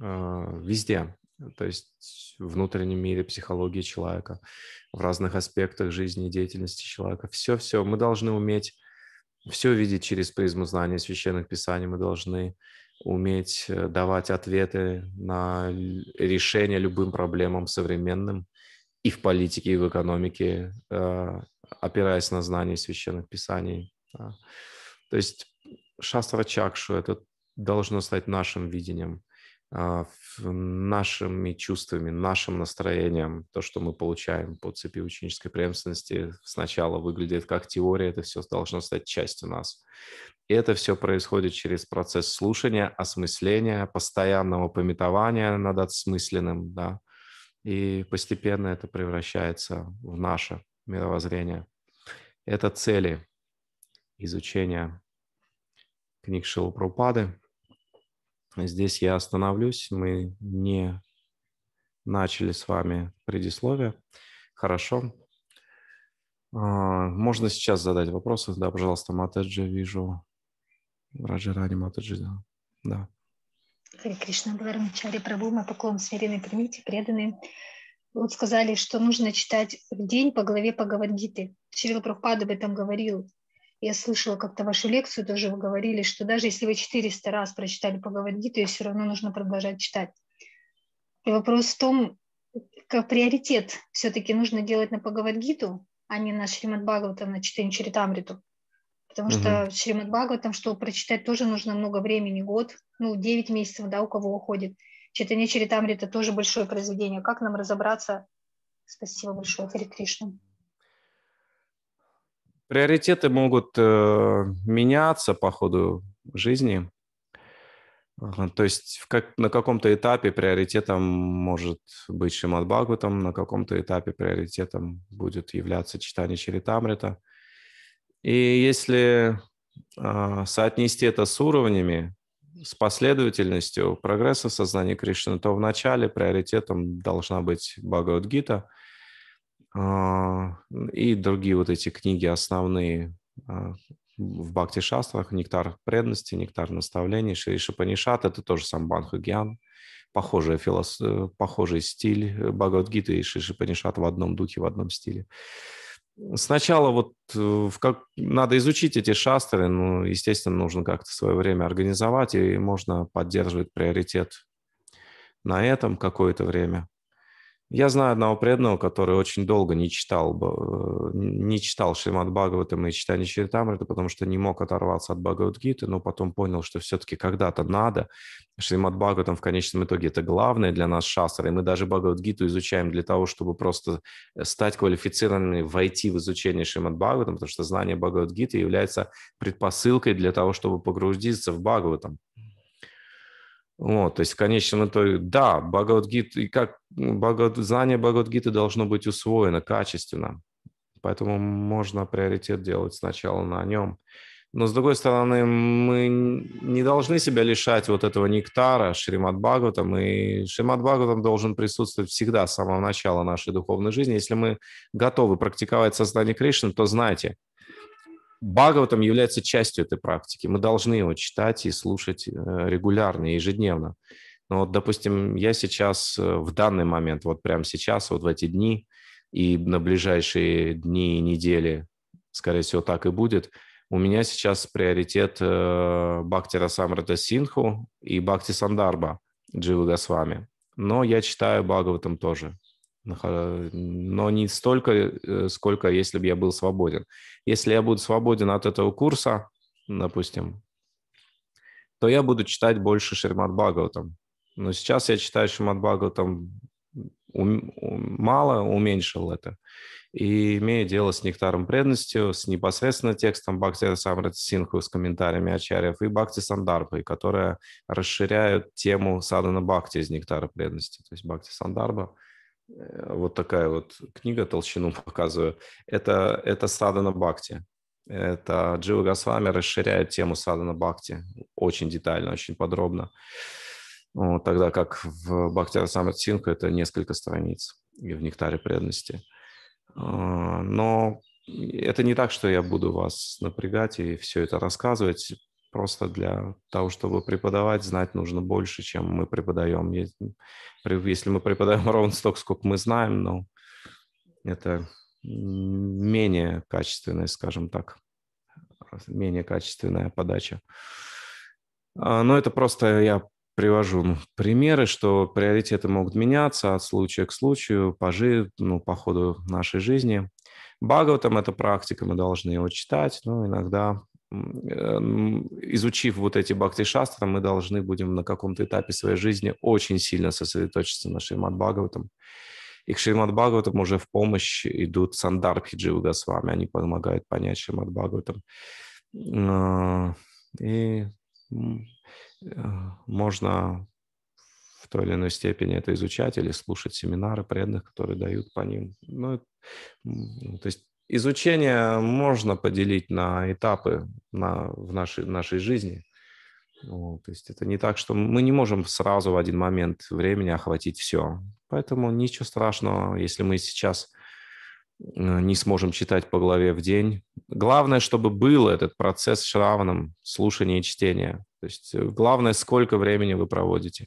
[SPEAKER 1] э, везде. То есть в внутреннем мире психологии человека, в разных аспектах жизни и деятельности человека. Все-все. Мы должны уметь все видеть через призму знания священных писаний. Мы должны уметь э, давать ответы на решение любым проблемам современным и в политике, и в экономике, э, опираясь на знания священных писаний. А, то есть шастра чакшу это должно стать нашим видением. А, нашими чувствами, нашим настроением, то, что мы получаем по цепи ученической преемственности, сначала выглядит как теория, это все должно стать частью нас. И это все происходит через процесс слушания, осмысления, постоянного пометования над отсмысленным, да, и постепенно это превращается в наше мировоззрение. Это цели изучения книг Шилупрупады Здесь я остановлюсь. Мы не начали с вами предисловие. Хорошо. А, можно сейчас задать вопросы? Да, пожалуйста, Матаджи, вижу. Раджарани Матаджи, да. да.
[SPEAKER 2] Хари Кришна, Бларамчари, Прабу, мы поклон смиренный примите, преданный. Вот сказали, что нужно читать в день по главе Пагавадгиты. Шрил Прабхупада об этом говорил. Я слышала как-то вашу лекцию, тоже вы говорили, что даже если вы 400 раз прочитали «Поговори», то ее все равно нужно продолжать читать. И вопрос в том, как приоритет все-таки нужно делать на Пагавадгиту, а не на Шримад Бхагаватам, на Читин Чаритамриту. Потому угу. что Шримад Бхагаватам, чтобы прочитать, тоже нужно много времени, год, ну, 9 месяцев, да, у кого уходит. Читание Чаритамрита тоже большое произведение. Как нам разобраться? Спасибо большое, Хари Кришна.
[SPEAKER 1] Приоритеты могут э, меняться по ходу жизни. То есть в как, на каком-то этапе приоритетом может быть Шимат Бхагаватам, на каком-то этапе приоритетом будет являться читание Чаритамрита. И если э, соотнести это с уровнями, с последовательностью прогресса сознания Кришны, то вначале приоритетом должна быть Бхагавадгита – а, и другие вот эти книги основные а, в Бхакти Шастрах, «Нектар преданности», «Нектар наставлений», Шри Шапанишат, это тоже сам Банхагьян, похожий филос... Э, похожий стиль э, Бхагавадгита и Шри Шапанишат в одном духе, в одном стиле. Сначала вот э, в как... надо изучить эти шастры, ну, естественно, нужно как-то свое время организовать, и можно поддерживать приоритет на этом какое-то время. Я знаю одного преданного, который очень долго не читал, э, не читал Шримад Бхагаватам и читание Шритамрита, потому что не мог оторваться от Бхагавадгиты, но потом понял, что все-таки когда-то надо. Шримад Бхагаватам в конечном итоге это главное для нас шастра, и мы даже Бхагавадгиту изучаем для того, чтобы просто э, стать квалифицированными, войти в изучение Шримад Бхагаватам, потому что знание Бхагавадгиты является предпосылкой для того, чтобы погрузиться в Бхагаватам. Вот, то есть в конечном итоге, да, Бхагавадгит, и как ну, Бхагавад, знание Бхагавадгиты должно быть усвоено качественно, поэтому можно приоритет делать сначала на нем. Но, с другой стороны, мы не должны себя лишать вот этого нектара Шримад Бхагаватам, и Шримад Бхагаватам должен присутствовать всегда с самого начала нашей духовной жизни. Если мы готовы практиковать сознание Кришны, то знайте – Бхагаватам является частью этой практики. Мы должны его читать и слушать э, регулярно, ежедневно. Но вот, допустим, я сейчас э, в данный момент, вот прямо сейчас, вот в эти дни и на ближайшие дни и недели, скорее всего, так и будет, у меня сейчас приоритет э, Бхакти Расамрата Синху и Бхакти Сандарба с вами. Но я читаю Бхагаватам тоже но не столько, сколько если бы я был свободен если я буду свободен от этого курса, допустим, то я буду читать больше Шримад Бхагаватам. Но сейчас я читаю Шримад Бхагаватам ум, мало, уменьшил это. И имея дело с нектаром преданностью, с непосредственно текстом Бхакти Самрат Синху с комментариями Ачарьев и Бхакти Сандарбой, которые расширяют тему садана Бхакти из нектара преданности. То есть Бхакти Сандарба – Э, вот такая вот книга, толщину показываю, это, это Садана Бхакти. Это Джива Гасвами расширяет тему Садана Бхакти очень детально, очень подробно. Ну, тогда как в Бхактира Самадсинку это несколько страниц и в Нектаре преданности. А, но это не так, что я буду вас напрягать и все это рассказывать просто для того, чтобы преподавать, знать нужно больше, чем мы преподаем. Если мы преподаем ровно столько, сколько мы знаем, но ну, это менее качественная, скажем так, менее качественная подача. А, но это просто я привожу примеры, что приоритеты могут меняться от случая к случаю, пожи, ну, по ходу нашей жизни. Бхагаватам – это практика, мы должны его читать, но иногда Э, изучив вот эти бхакти-шастры, мы должны будем на каком-то этапе своей жизни очень сильно сосредоточиться на Шримад Бхагаватам. И к Шримад Бхагаватам уже в помощь идут сандарбхи с вами, они помогают понять Шримад Бхагаватам. А, и э, можно в той или иной степени это изучать или слушать семинары преданных, которые дают по ним. Ну, то есть Изучение можно поделить на этапы на, в нашей, нашей жизни. Вот, то есть это не так, что мы не можем сразу в один момент времени охватить все. Поэтому ничего страшного, если мы сейчас э, не сможем читать по главе в день. Главное, чтобы был этот процесс равным слушания и чтения. То есть э, главное, сколько времени вы проводите.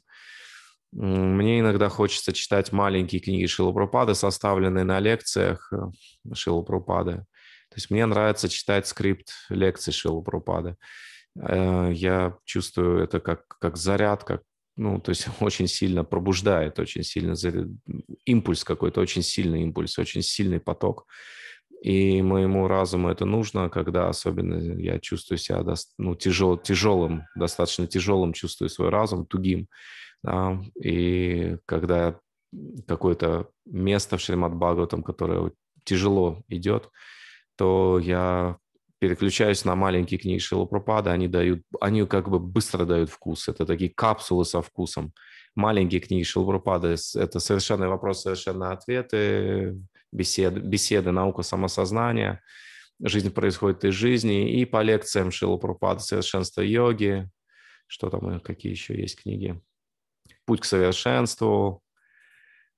[SPEAKER 1] Мне иногда хочется читать маленькие книги Шилопропады, составленные на лекциях э, Шилопропады. То есть мне нравится читать скрипт лекций Шилопропады. Э, я чувствую это как, как заряд, как, ну, то есть очень сильно пробуждает, очень сильно импульс какой-то, очень сильный импульс, очень сильный поток. И моему разуму это нужно, когда особенно я чувствую себя ну, тяжел, тяжелым, достаточно тяжелым, чувствую свой разум, тугим да, и когда какое-то место в Шримад Бхагаватам, которое тяжело идет, то я переключаюсь на маленькие книги Шилопропада, они дают, они как бы быстро дают вкус, это такие капсулы со вкусом. Маленькие книги Шилопропада – это совершенно вопрос, совершенно ответы, беседы, беседы, наука самосознания, жизнь происходит из жизни, и по лекциям Шилопропада «Совершенство йоги», что там, э, какие еще есть книги – путь к совершенству,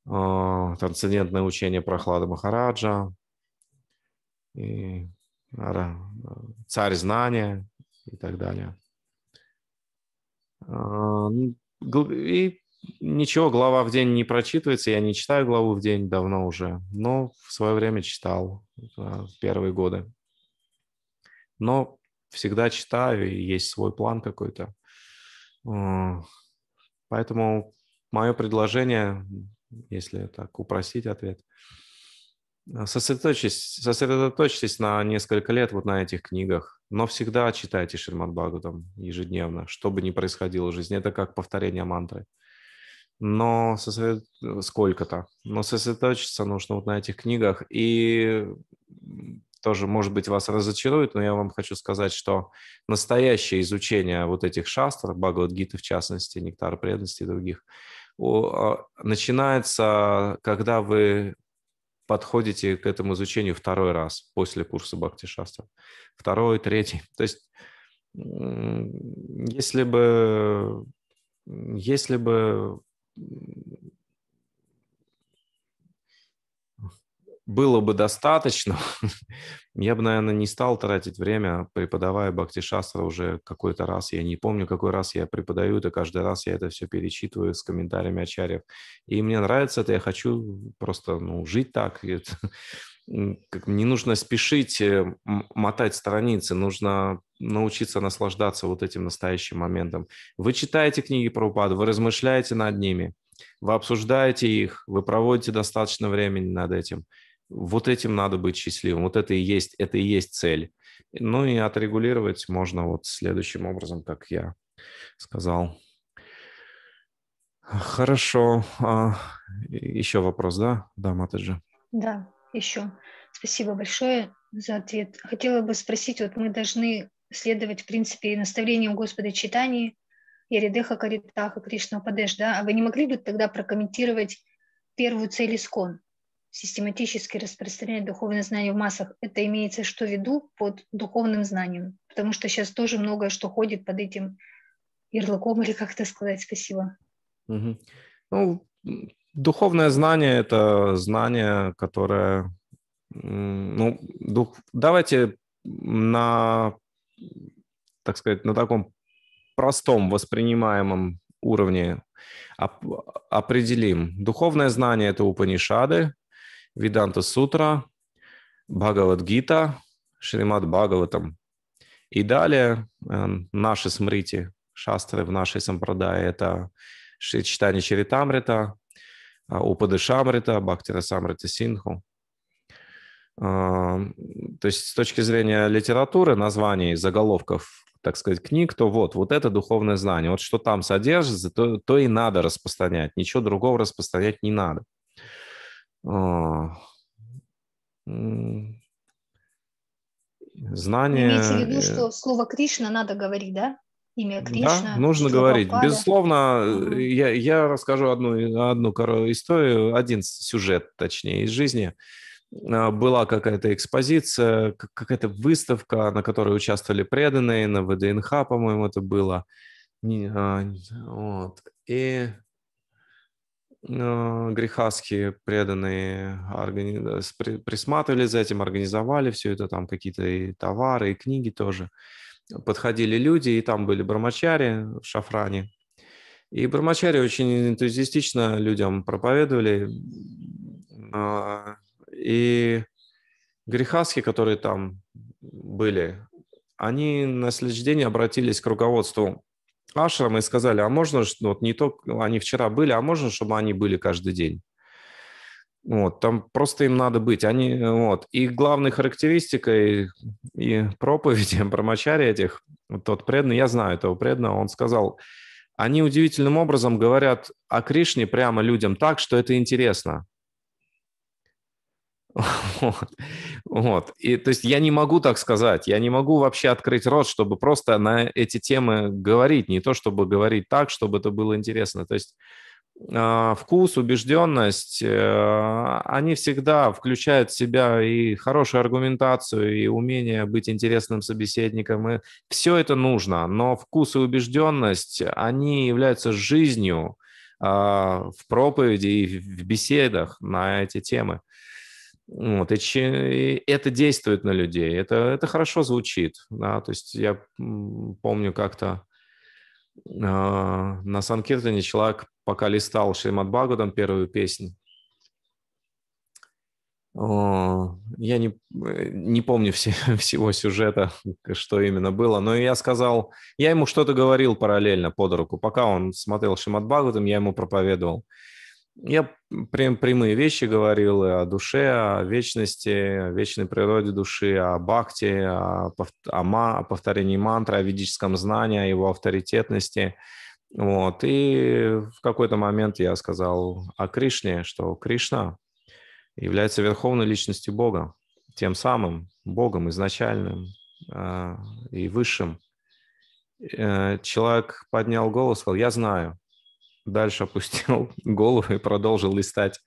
[SPEAKER 1] э, трансцендентное учение Прохлада Махараджа, и царь знания и так далее. Э, и ничего, глава в день не прочитывается, я не читаю главу в день давно уже, но в свое время читал в э, первые годы. Но всегда читаю, и есть свой план какой-то. Поэтому мое предложение, если так упростить ответ, э, сосредоточьтесь, сосредоточьтесь на несколько лет вот на этих книгах, но всегда читайте Шримад Бхагаватам ежедневно, что бы ни происходило в жизни. Это как повторение мантры. Но сосред... сколько-то. Но сосредоточиться нужно вот на этих книгах и тоже, может быть, вас разочарует, но я вам хочу сказать, что настоящее изучение вот этих шастр, Бхагавадгиты в частности, Нектар преданности и других, а, начинается, когда вы подходите к этому изучению второй раз после курса Бхакти Шастра. Второй, третий. То есть если бы, если бы было бы достаточно, я бы, наверное, не стал тратить время, преподавая Бхактишастра уже какой-то раз. Я не помню, какой раз я преподаю это. Каждый раз я это все перечитываю с комментариями Ачарьев. И мне нравится это. Я хочу просто ну, жить так. Это, не нужно спешить э, мотать страницы. Нужно научиться наслаждаться вот этим настоящим моментом. Вы читаете книги про упаду, вы размышляете над ними. Вы обсуждаете их, вы проводите достаточно времени над этим – вот этим надо быть счастливым, вот это и есть, это и есть цель. Ну и отрегулировать можно вот следующим образом, как я сказал. Хорошо. А, еще вопрос, да, да, Матаджи?
[SPEAKER 2] Да, еще. Спасибо большое за ответ. Хотела бы спросить, вот мы должны следовать, в принципе, наставлениям Господа читаний, Яридеха Каритаха Кришна Падеш, да? А вы не могли бы тогда прокомментировать первую цель Искон? систематически распространять духовное знание в массах, это имеется что в виду под духовным знанием? Потому что сейчас тоже многое, что ходит под этим ярлыком, или как это сказать, спасибо.
[SPEAKER 1] Угу. Ну, духовное знание – это знание, которое… Ну, дух... давайте на, так сказать, на таком простом воспринимаемом уровне определим. Духовное знание – это Упанишады, Виданта Сутра, Гита, Шримад Бхагаватам. И далее эм, наши смрити, шастры в нашей сампрадае – это читание Чаритамрита, э, Упадышамрита, Бхактира Самрита Синху. Э, то есть с точки зрения литературы, названий, заголовков, так сказать, книг, то вот, вот это духовное знание. Вот что там содержится, то, то и надо распространять. Ничего другого распространять не надо. А, знание... Имеете в виду, э, что
[SPEAKER 2] слово Кришна надо говорить, да? Имя Кришна. Да, нужно говорить. Пада.
[SPEAKER 1] Безусловно, угу. я, я расскажу одну, одну историю, один сюжет, точнее, из жизни. А, была какая-то экспозиция, какая-то выставка, на которой участвовали преданные, на ВДНХ, по-моему, это было. А, вот. И Э, грехаски преданные органи... присматривали за этим, организовали все это, там какие-то и товары, и книги тоже. Подходили люди, и там были брамачари в шафране. И брамачари очень энтузиастично людям проповедовали. А, и грехаски, которые там были, они на следующий день обратились к руководству ашрам и сказали, а можно, ну, вот не только ну, они вчера были, а можно, чтобы они были каждый день? Вот, там просто им надо быть. Они, вот. И главной характеристикой и проповеди Брамачари этих, вот тот преданный, я знаю этого преданного, он сказал, они удивительным образом говорят о Кришне прямо людям так, что это интересно. Вот. вот. И, то есть я не могу так сказать, я не могу вообще открыть рот, чтобы просто на эти темы говорить, не то чтобы говорить так, чтобы это было интересно. То есть э, вкус, убежденность, э, они всегда включают в себя и хорошую аргументацию, и умение быть интересным собеседником, и все это нужно, но вкус и убежденность, они являются жизнью э, в проповеди и в беседах на эти темы. Вот, и, че, и это действует на людей, это, это хорошо звучит. Да? То есть я помню как-то э, на Санкиртане человек, пока листал Шримад Бхагаватам первую песню, о, я не, э, не помню все, всего сюжета, что именно было, но я сказал, я ему что-то говорил параллельно под руку, пока он смотрел Шимат Бхагаватам, я ему проповедовал. Я прям прямые вещи говорил о душе, о вечности, о вечной природе души, о бхакти, о, пов... о, о повторении мантры, о ведическом знании, о его авторитетности. Вот. И в какой-то момент я сказал о Кришне, что Кришна является верховной личностью Бога, тем самым Богом изначальным э, и высшим. Э, человек поднял голос, сказал, я знаю, дальше опустил голову и продолжил листать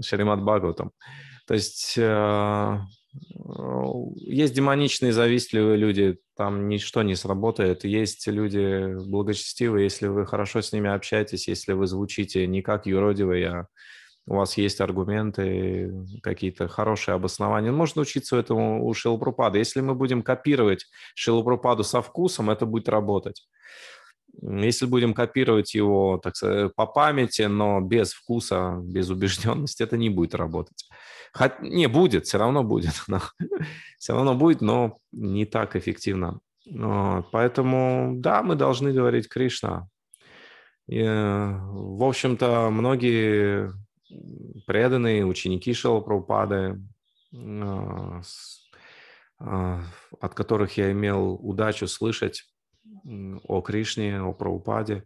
[SPEAKER 1] Шримад Бхагаватам. То есть э, э, есть демоничные, завистливые люди, там ничто не сработает. Есть люди благочестивые, если вы хорошо с ними общаетесь, если вы звучите не как юродивые, а у вас есть аргументы, какие-то хорошие обоснования. Можно учиться этому у Шилопрупада. Если мы будем копировать Шилопрупаду со вкусом, это будет работать. Если будем копировать его так сказать, э, по памяти, но без вкуса, без убежденности, это не будет работать. Хоть, не, будет, все равно будет. Но, все равно будет, но не так эффективно. поэтому, да, мы должны говорить Кришна. И, э, в общем-то, многие преданные ученики Шилапрапады, э, от которых я имел удачу слышать о Кришне, о Прабхупаде,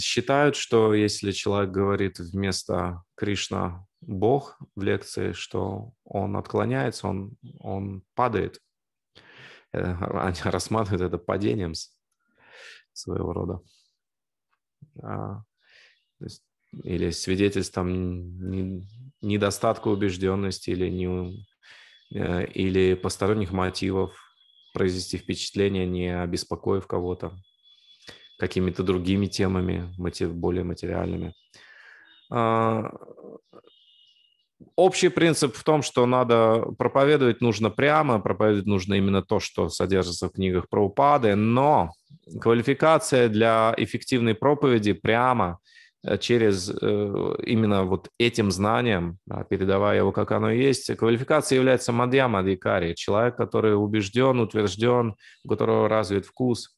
[SPEAKER 1] считают, что если человек говорит вместо Кришна Бог в лекции, что он отклоняется, он, он падает. Э, они рассматривают это падением своего рода. А, или свидетельством недостатка убежденности или, не, э, или посторонних мотивов произвести впечатление, не обеспокоив кого-то какими-то другими темами, более материальными. А, общий принцип в том, что надо проповедовать нужно прямо, проповедовать нужно именно то, что содержится в книгах про упады, но квалификация для эффективной проповеди прямо – Э, через э, именно вот этим знанием, передавая его, как оно есть, квалификация является мадьям адикари, человек, который убежден, утвержден, у которого развит вкус,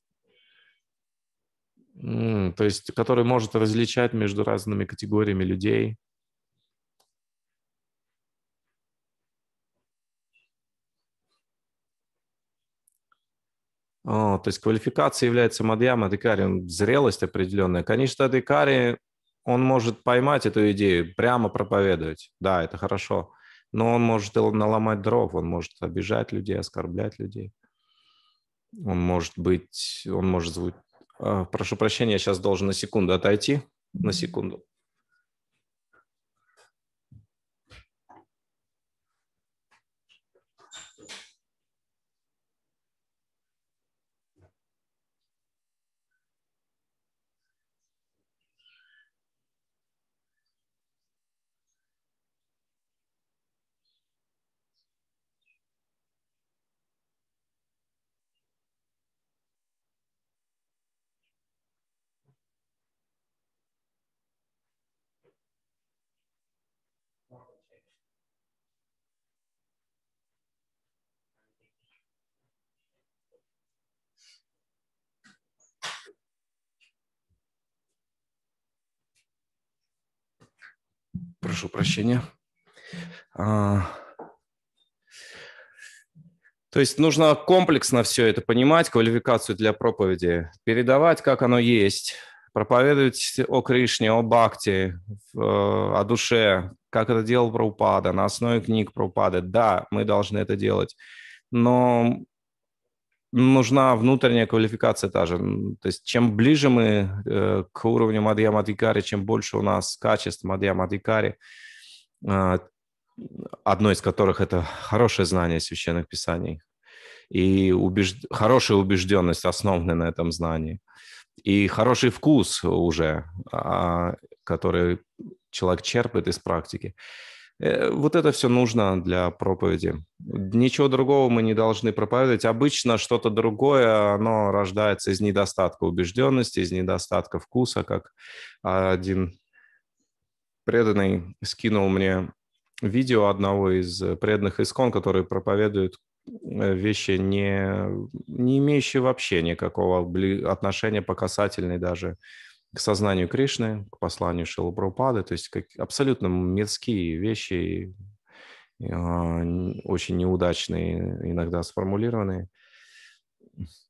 [SPEAKER 1] то есть который может различать между разными категориями людей. О, то есть квалификация является мадьям адикари, зрелость определенная. Конечно, адикари он может поймать эту идею, прямо проповедовать. Да, это хорошо. Но он может наломать дров, он может обижать людей, оскорблять людей. Он может быть, он может... Э, прошу прощения, я сейчас должен на секунду отойти. На секунду. Прошу прощения. А... То есть нужно комплексно все это понимать, квалификацию для проповеди, передавать, как оно есть, проповедовать о Кришне, о Бхакти, э, о душе, как это делал Прабхупада, на основе книг Прабхупады. Да, мы должны это делать. Но нужна внутренняя квалификация та же. То есть чем ближе мы э, к уровню Мадья Мадикари, чем больше у нас качеств Мадья Мадикари, э, одно из которых это хорошее знание священных писаний и убежд... хорошая убежденность, основанная на этом знании, и хороший вкус уже, а, который человек черпает из практики. Э, вот это все нужно для проповеди. Ничего другого мы не должны проповедовать. Обычно что-то другое, оно рождается из недостатка убежденности, из недостатка вкуса, как один преданный скинул мне видео одного из преданных искон, которые проповедуют э, вещи, не, не имеющие вообще никакого отношения по касательной даже к сознанию Кришны, к посланию Шилапрапады, то есть как абсолютно мирские вещи, а, очень неудачные, иногда сформулированные.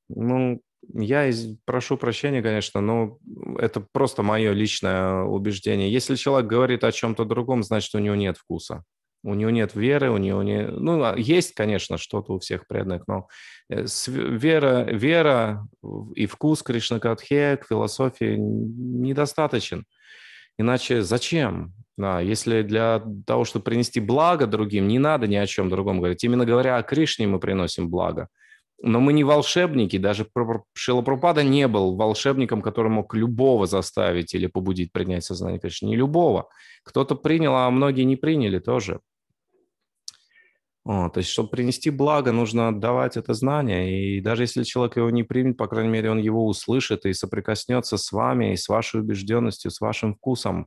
[SPEAKER 1] Ну, я из... прошу прощения, конечно, но это просто мое личное убеждение. Если человек говорит о чем-то другом, значит, у него нет вкуса. У него нет веры, у него не... Ну, а есть, конечно, что-то у всех преданных, но э, вера, вера и вкус к Кришнакадхе, к философии недостаточен. Иначе зачем? Да, если для того, чтобы принести благо другим, не надо ни о чем другом говорить. Именно говоря о Кришне, мы приносим благо. Но мы не волшебники, даже Шилапрупада не был волшебником, который мог любого заставить или побудить принять сознание Кришны. Не любого. Кто-то принял, а многие не приняли тоже. А, то есть, чтобы принести благо, нужно отдавать это знание. И даже если человек его не примет, по крайней мере, он его услышит и соприкоснется с вами, и с вашей убежденностью, с вашим вкусом.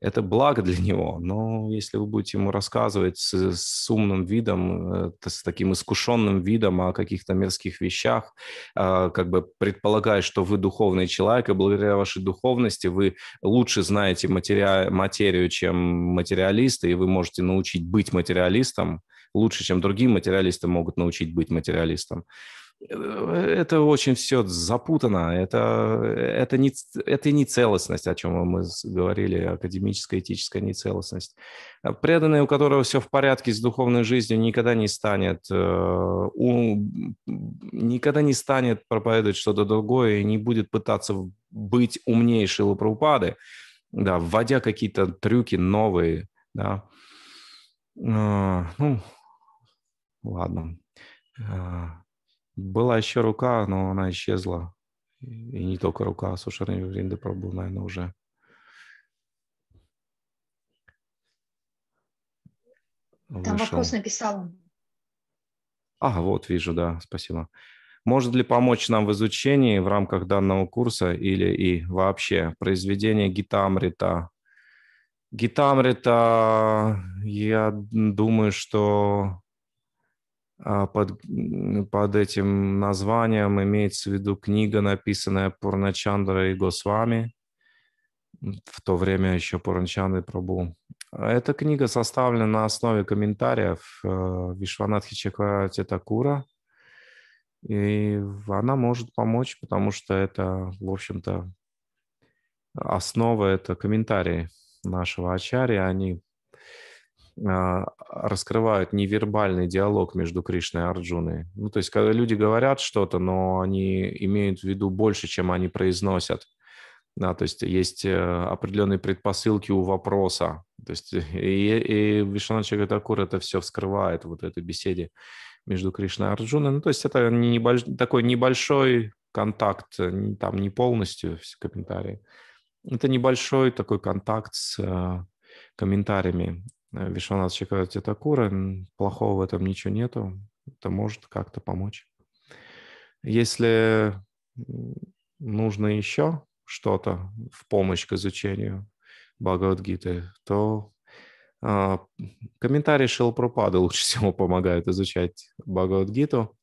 [SPEAKER 1] Это благо для него. Но если вы будете ему рассказывать с, с умным видом, э, с таким искушенным видом о каких-то мерзких вещах, а, как бы предполагая, что вы духовный человек, и благодаря вашей духовности вы лучше знаете матери... материю, чем материалисты, и вы можете научить быть материалистом – лучше, чем другие материалисты могут научить быть материалистом. Э, это очень все запутано, это, это, не, это не целостность, о чем мы говорили, академическая этическая нецелостность. А преданный, у которого все в порядке с духовной жизнью, никогда не станет, он, э, никогда не станет проповедовать что-то другое и не будет пытаться быть умнее Шилы Прабхупады, да, вводя какие-то трюки новые, да. Э, ну, ладно. А, была еще рука, но она исчезла. И не только рука, а Сушарни Вринда Прабу, наверное, уже. Там вышел. вопрос написал. А, вот вижу, да, спасибо. Может ли помочь нам в изучении в рамках данного курса или и вообще произведение Гитамрита? Гитамрита, я думаю, что а, под, под этим названием имеется в виду книга, написанная Пурначандра и Госвами. В то время еще Пурначандрой Прабу. Эта книга составлена на основе комментариев э, Вишванатхи Чакратя Такура. И она может помочь, потому что это, в общем-то, основа, это комментарии нашего Ачарьи, Они а, раскрывают невербальный диалог между Кришной и Арджуной. Ну, то есть, когда люди говорят что-то, но они имеют в виду больше, чем они произносят. Да, то есть есть э, определенные предпосылки у вопроса. То есть и, и Вишна Чагатакур это все вскрывает вот этой беседе между Кришной и Арджуной. Ну, то есть это небольш... такой небольшой контакт, э, там не полностью все комментарии. Это небольшой такой контакт с э, комментариями Э, Вишванат Чикарати Такура, плохого в этом ничего нету, это может как-то помочь. Если нужно еще что-то в помощь к изучению Бхагавадгиты, то комментарии комментарий Шилпрупады лучше всего помогают изучать Бхагавадгиту.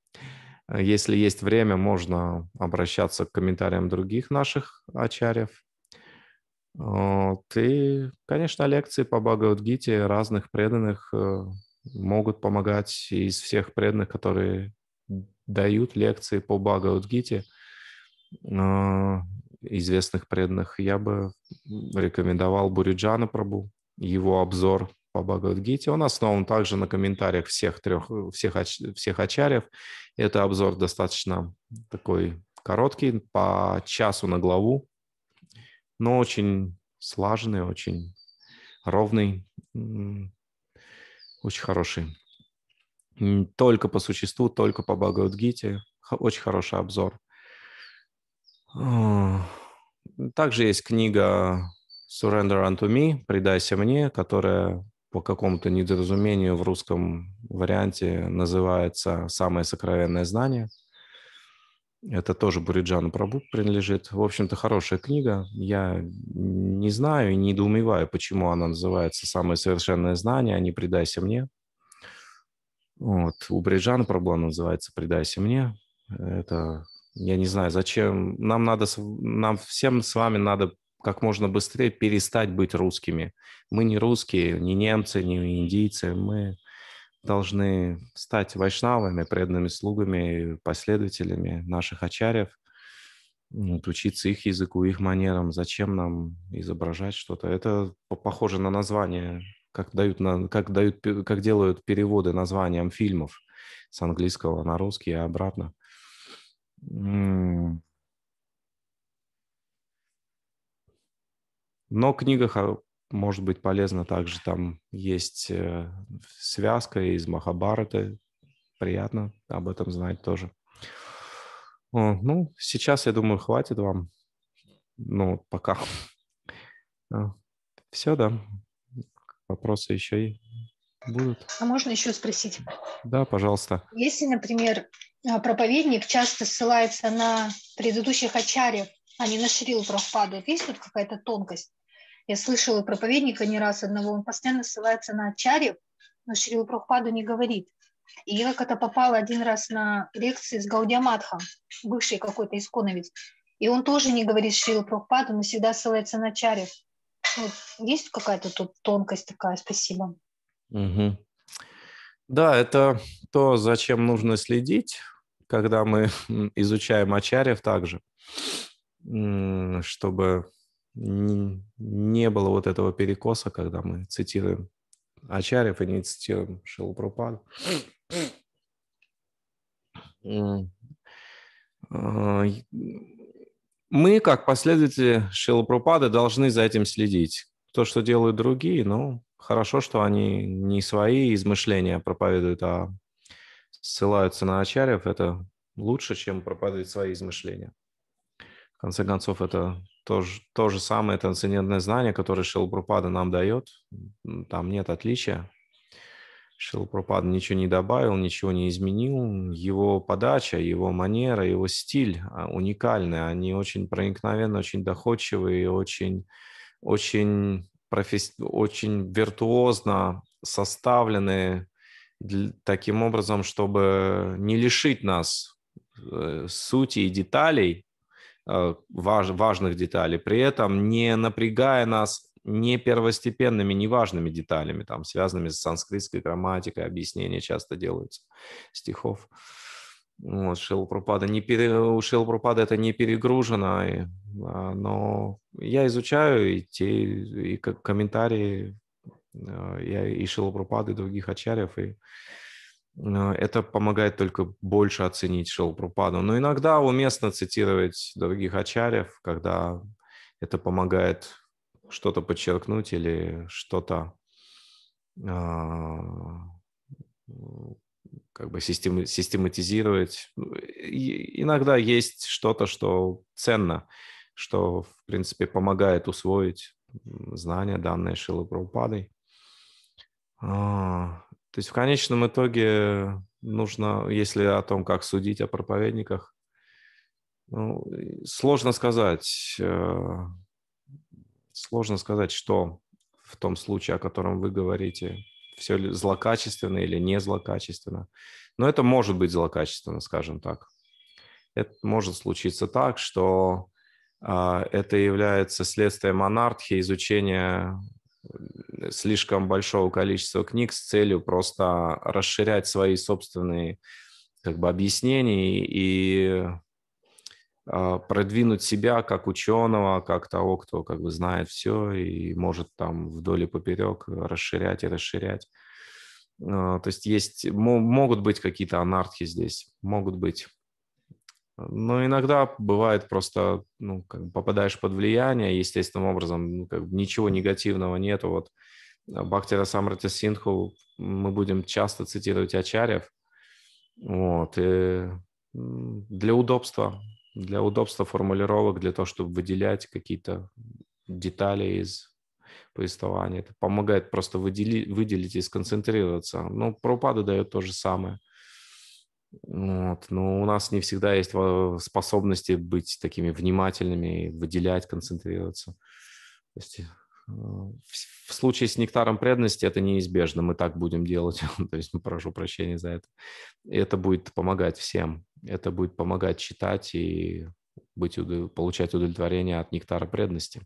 [SPEAKER 1] Если есть время, можно обращаться к комментариям других наших ачарьев. Э, ты, конечно, лекции по Бхагавадгите разных преданных э, могут помогать из всех преданных, которые дают лекции по Бхагавадгите, э, известных преданных. Я бы рекомендовал Буриджана Прабу, его обзор по Бхагавадгите. Он основан также на комментариях всех трех, всех, всех ачарьев. Это обзор достаточно такой короткий, по часу на главу но очень слаженный, очень ровный, очень хороший. Только по существу, только по Бхагавадгите. Очень хороший обзор. Также есть книга «Surrender unto me», «Предайся мне», которая по какому-то недоразумению в русском варианте называется «Самое сокровенное знание». Это тоже Буриджану Прабу принадлежит. В общем-то, хорошая книга. Я не знаю и недоумеваю, почему она называется «Самое совершенное знание», а не «Предайся мне». Вот. У Бриджана Прабу она называется «Предайся мне». Это я не знаю, зачем. Нам надо, нам всем с вами надо как можно быстрее перестать быть русскими. Мы не русские, не немцы, не индийцы, мы должны стать вайшнавами, преданными слугами, последователями наших ачарьев, вот, учиться их языку, их манерам. Зачем нам изображать что-то? Это похоже на название, как, дают на, как, дают, как делают переводы названиям фильмов с английского на русский и обратно. Но книга может быть полезно также там есть э, связка из Махабараты. Приятно об этом знать тоже. Ну, сейчас, я думаю, хватит вам. Ну, пока. А, Все, да. Вопросы еще и будут.
[SPEAKER 2] А можно еще спросить?
[SPEAKER 1] Да, пожалуйста.
[SPEAKER 2] Если, например, а, проповедник часто ссылается на предыдущих ачарьев, а не на Шрил Прабхупаду, есть тут какая-то тонкость? Я слышала проповедника не раз одного, он постоянно ссылается на Ачарьев, но Шрил Прохпаду не говорит. И я как-то попала один раз на лекции с Гаудиаматха, бывший какой-то исконовец, и он тоже не говорит Шрил Прохпаду, но всегда ссылается на Ачарьев. Вот. Ну, есть какая-то тут тонкость такая? Спасибо.
[SPEAKER 1] Угу. Да, это то, зачем нужно следить, когда мы изучаем Ачарьев также, чтобы не было вот этого перекоса, когда мы цитируем Ачарьев и не цитируем Шилпрупаду. А, мы, как последователи Шилпрупады, должны за этим следить. То, что делают другие, ну, хорошо, что они не свои измышления проповедуют, а ссылаются на Ачарьев. Это лучше, чем проповедуют свои измышления. В конце концов, это то же, то же самое трансцендентное знание, которое Шилпрупада нам дает. Там нет отличия. Шилпрупада ничего не добавил, ничего не изменил. Его подача, его манера, его стиль а, уникальны. Они очень проникновенны, очень доходчивые, очень, очень, професс... очень виртуозно составлены таким образом, чтобы не лишить нас э, сути и деталей Э, важ, важных деталей, при этом не напрягая нас не первостепенными, не важными деталями, там, связанными с санскритской грамматикой, объяснения часто делаются стихов. Вот, Шилпрупада не пере... У Шилпрупада это не перегружено, и, а, но я изучаю и те и комментарии э, я и Шилпрупады, и других ачарьев, и Э, это помогает только больше оценить Шилпрупаду. Но иногда уместно цитировать других ачарьев, когда это помогает что-то подчеркнуть или что-то а, как бы систем, систематизировать. Ну, и иногда есть что-то, что ценно, что, в принципе, помогает усвоить знания, данные Шилы то есть в конечном итоге нужно, если о том, как судить о проповедниках, ну, сложно сказать, э, сложно сказать, что в том случае, о котором вы говорите, все ли злокачественно или не злокачественно. Но это может быть злокачественно, скажем так. Это может случиться так, что э, это является следствием анархии, изучения Э, слишком большого количества книг с целью просто расширять свои собственные как бы, объяснения и а, продвинуть себя как ученого, как того, кто как бы знает все и может там вдоль и поперек расширять и расширять. А, то есть есть, могут быть какие-то анархи здесь, могут быть. Но иногда бывает просто, ну, как попадаешь под влияние, естественным образом, ну, как бы ничего негативного нету. Вот а, Бхактира Самрати Синху мы будем часто цитировать Ачарьев. Вот, и для удобства, для удобства формулировок, для того, чтобы выделять какие-то детали из повествования. Это помогает просто выделить, выделить и сконцентрироваться. Ну, пропада дает то же самое – ну вот. Но у нас не всегда есть способности быть такими внимательными, выделять, концентрироваться. То есть, э, в случае с нектаром преданности это неизбежно, мы так будем делать, то есть ну, прошу прощения за это. И это будет помогать всем, это будет помогать читать и быть, получать удовлетворение от нектара преданности.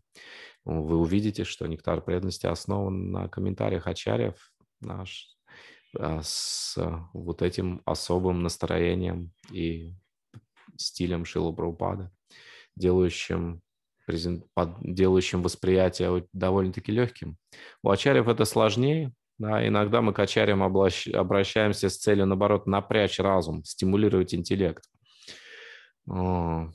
[SPEAKER 1] Вы увидите, что нектар преданности основан на комментариях ачарьев, наш а, с а, вот этим особым настроением и стилем Шила Браупада, делающим, презент... под... делающим восприятие довольно-таки легким. У ачарьев это сложнее, да, иногда мы к ачарям облащ... обращаемся с целью, наоборот, напрячь разум, стимулировать интеллект. А.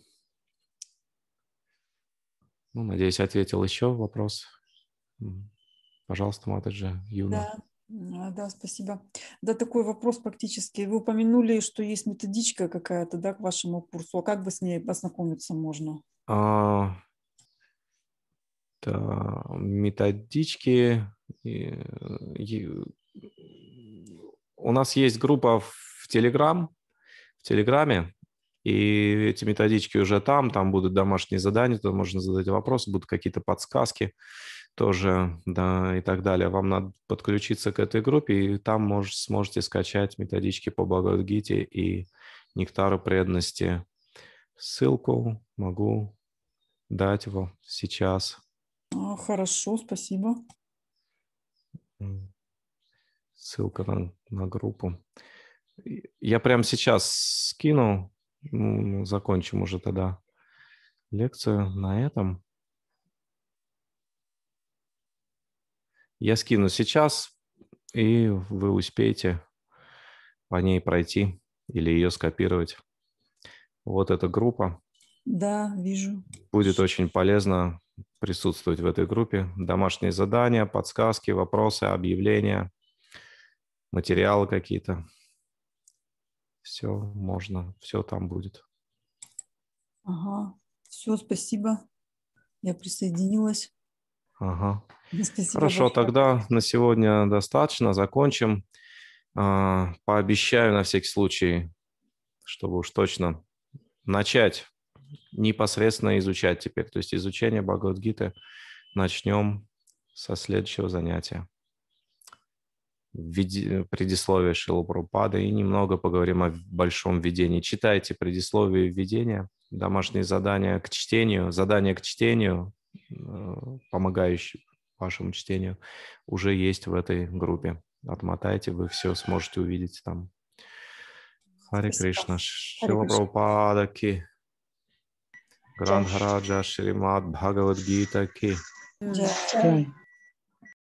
[SPEAKER 1] Ну, надеюсь, ответил еще вопрос. Пожалуйста, Матаджи, Юна. Да.
[SPEAKER 2] А, да, спасибо. Да, такой вопрос практически. Вы упомянули, что есть методичка какая-то да, к вашему курсу. А как бы с ней познакомиться можно?
[SPEAKER 1] А, да, методички. И, и, у нас есть группа в Телеграм, в Телеграме, и эти методички уже там, там будут домашние задания, там можно задать вопросы, будут какие-то подсказки тоже, да, и так далее. Вам надо подключиться к этой группе, и там мож, сможете скачать методички по Бхагавадгите и Нектару преданности. Ссылку могу дать его сейчас.
[SPEAKER 2] А, хорошо, спасибо.
[SPEAKER 1] Ссылка на, на группу. Я прямо сейчас скину, ну, закончим уже тогда лекцию на этом. Я скину сейчас, и вы успеете по ней пройти или ее скопировать. Вот эта группа.
[SPEAKER 2] Да, вижу.
[SPEAKER 1] Будет очень полезно присутствовать в этой группе. Домашние задания, подсказки, вопросы, объявления, материалы какие-то. Все можно, все там будет.
[SPEAKER 2] Ага, все, спасибо. Я присоединилась.
[SPEAKER 1] Ага. Спасибо Хорошо, большое. тогда на сегодня достаточно, закончим. А, пообещаю на всякий случай, чтобы уж точно начать непосредственно изучать теперь. То есть изучение Бхагавадгиты начнем со следующего занятия. Предисловие Шилупрупады и немного поговорим о большом введении. Читайте предисловие и введение, домашние задания к чтению, задания к чтению, Э, помогающих вашему чтению, уже есть в этой группе. Отмотайте, вы все сможете увидеть там. Харе Кришна, Шила Прабхупада Ки, Гранхараджа Шримад Бхагавад Гита Ки.
[SPEAKER 2] Jai.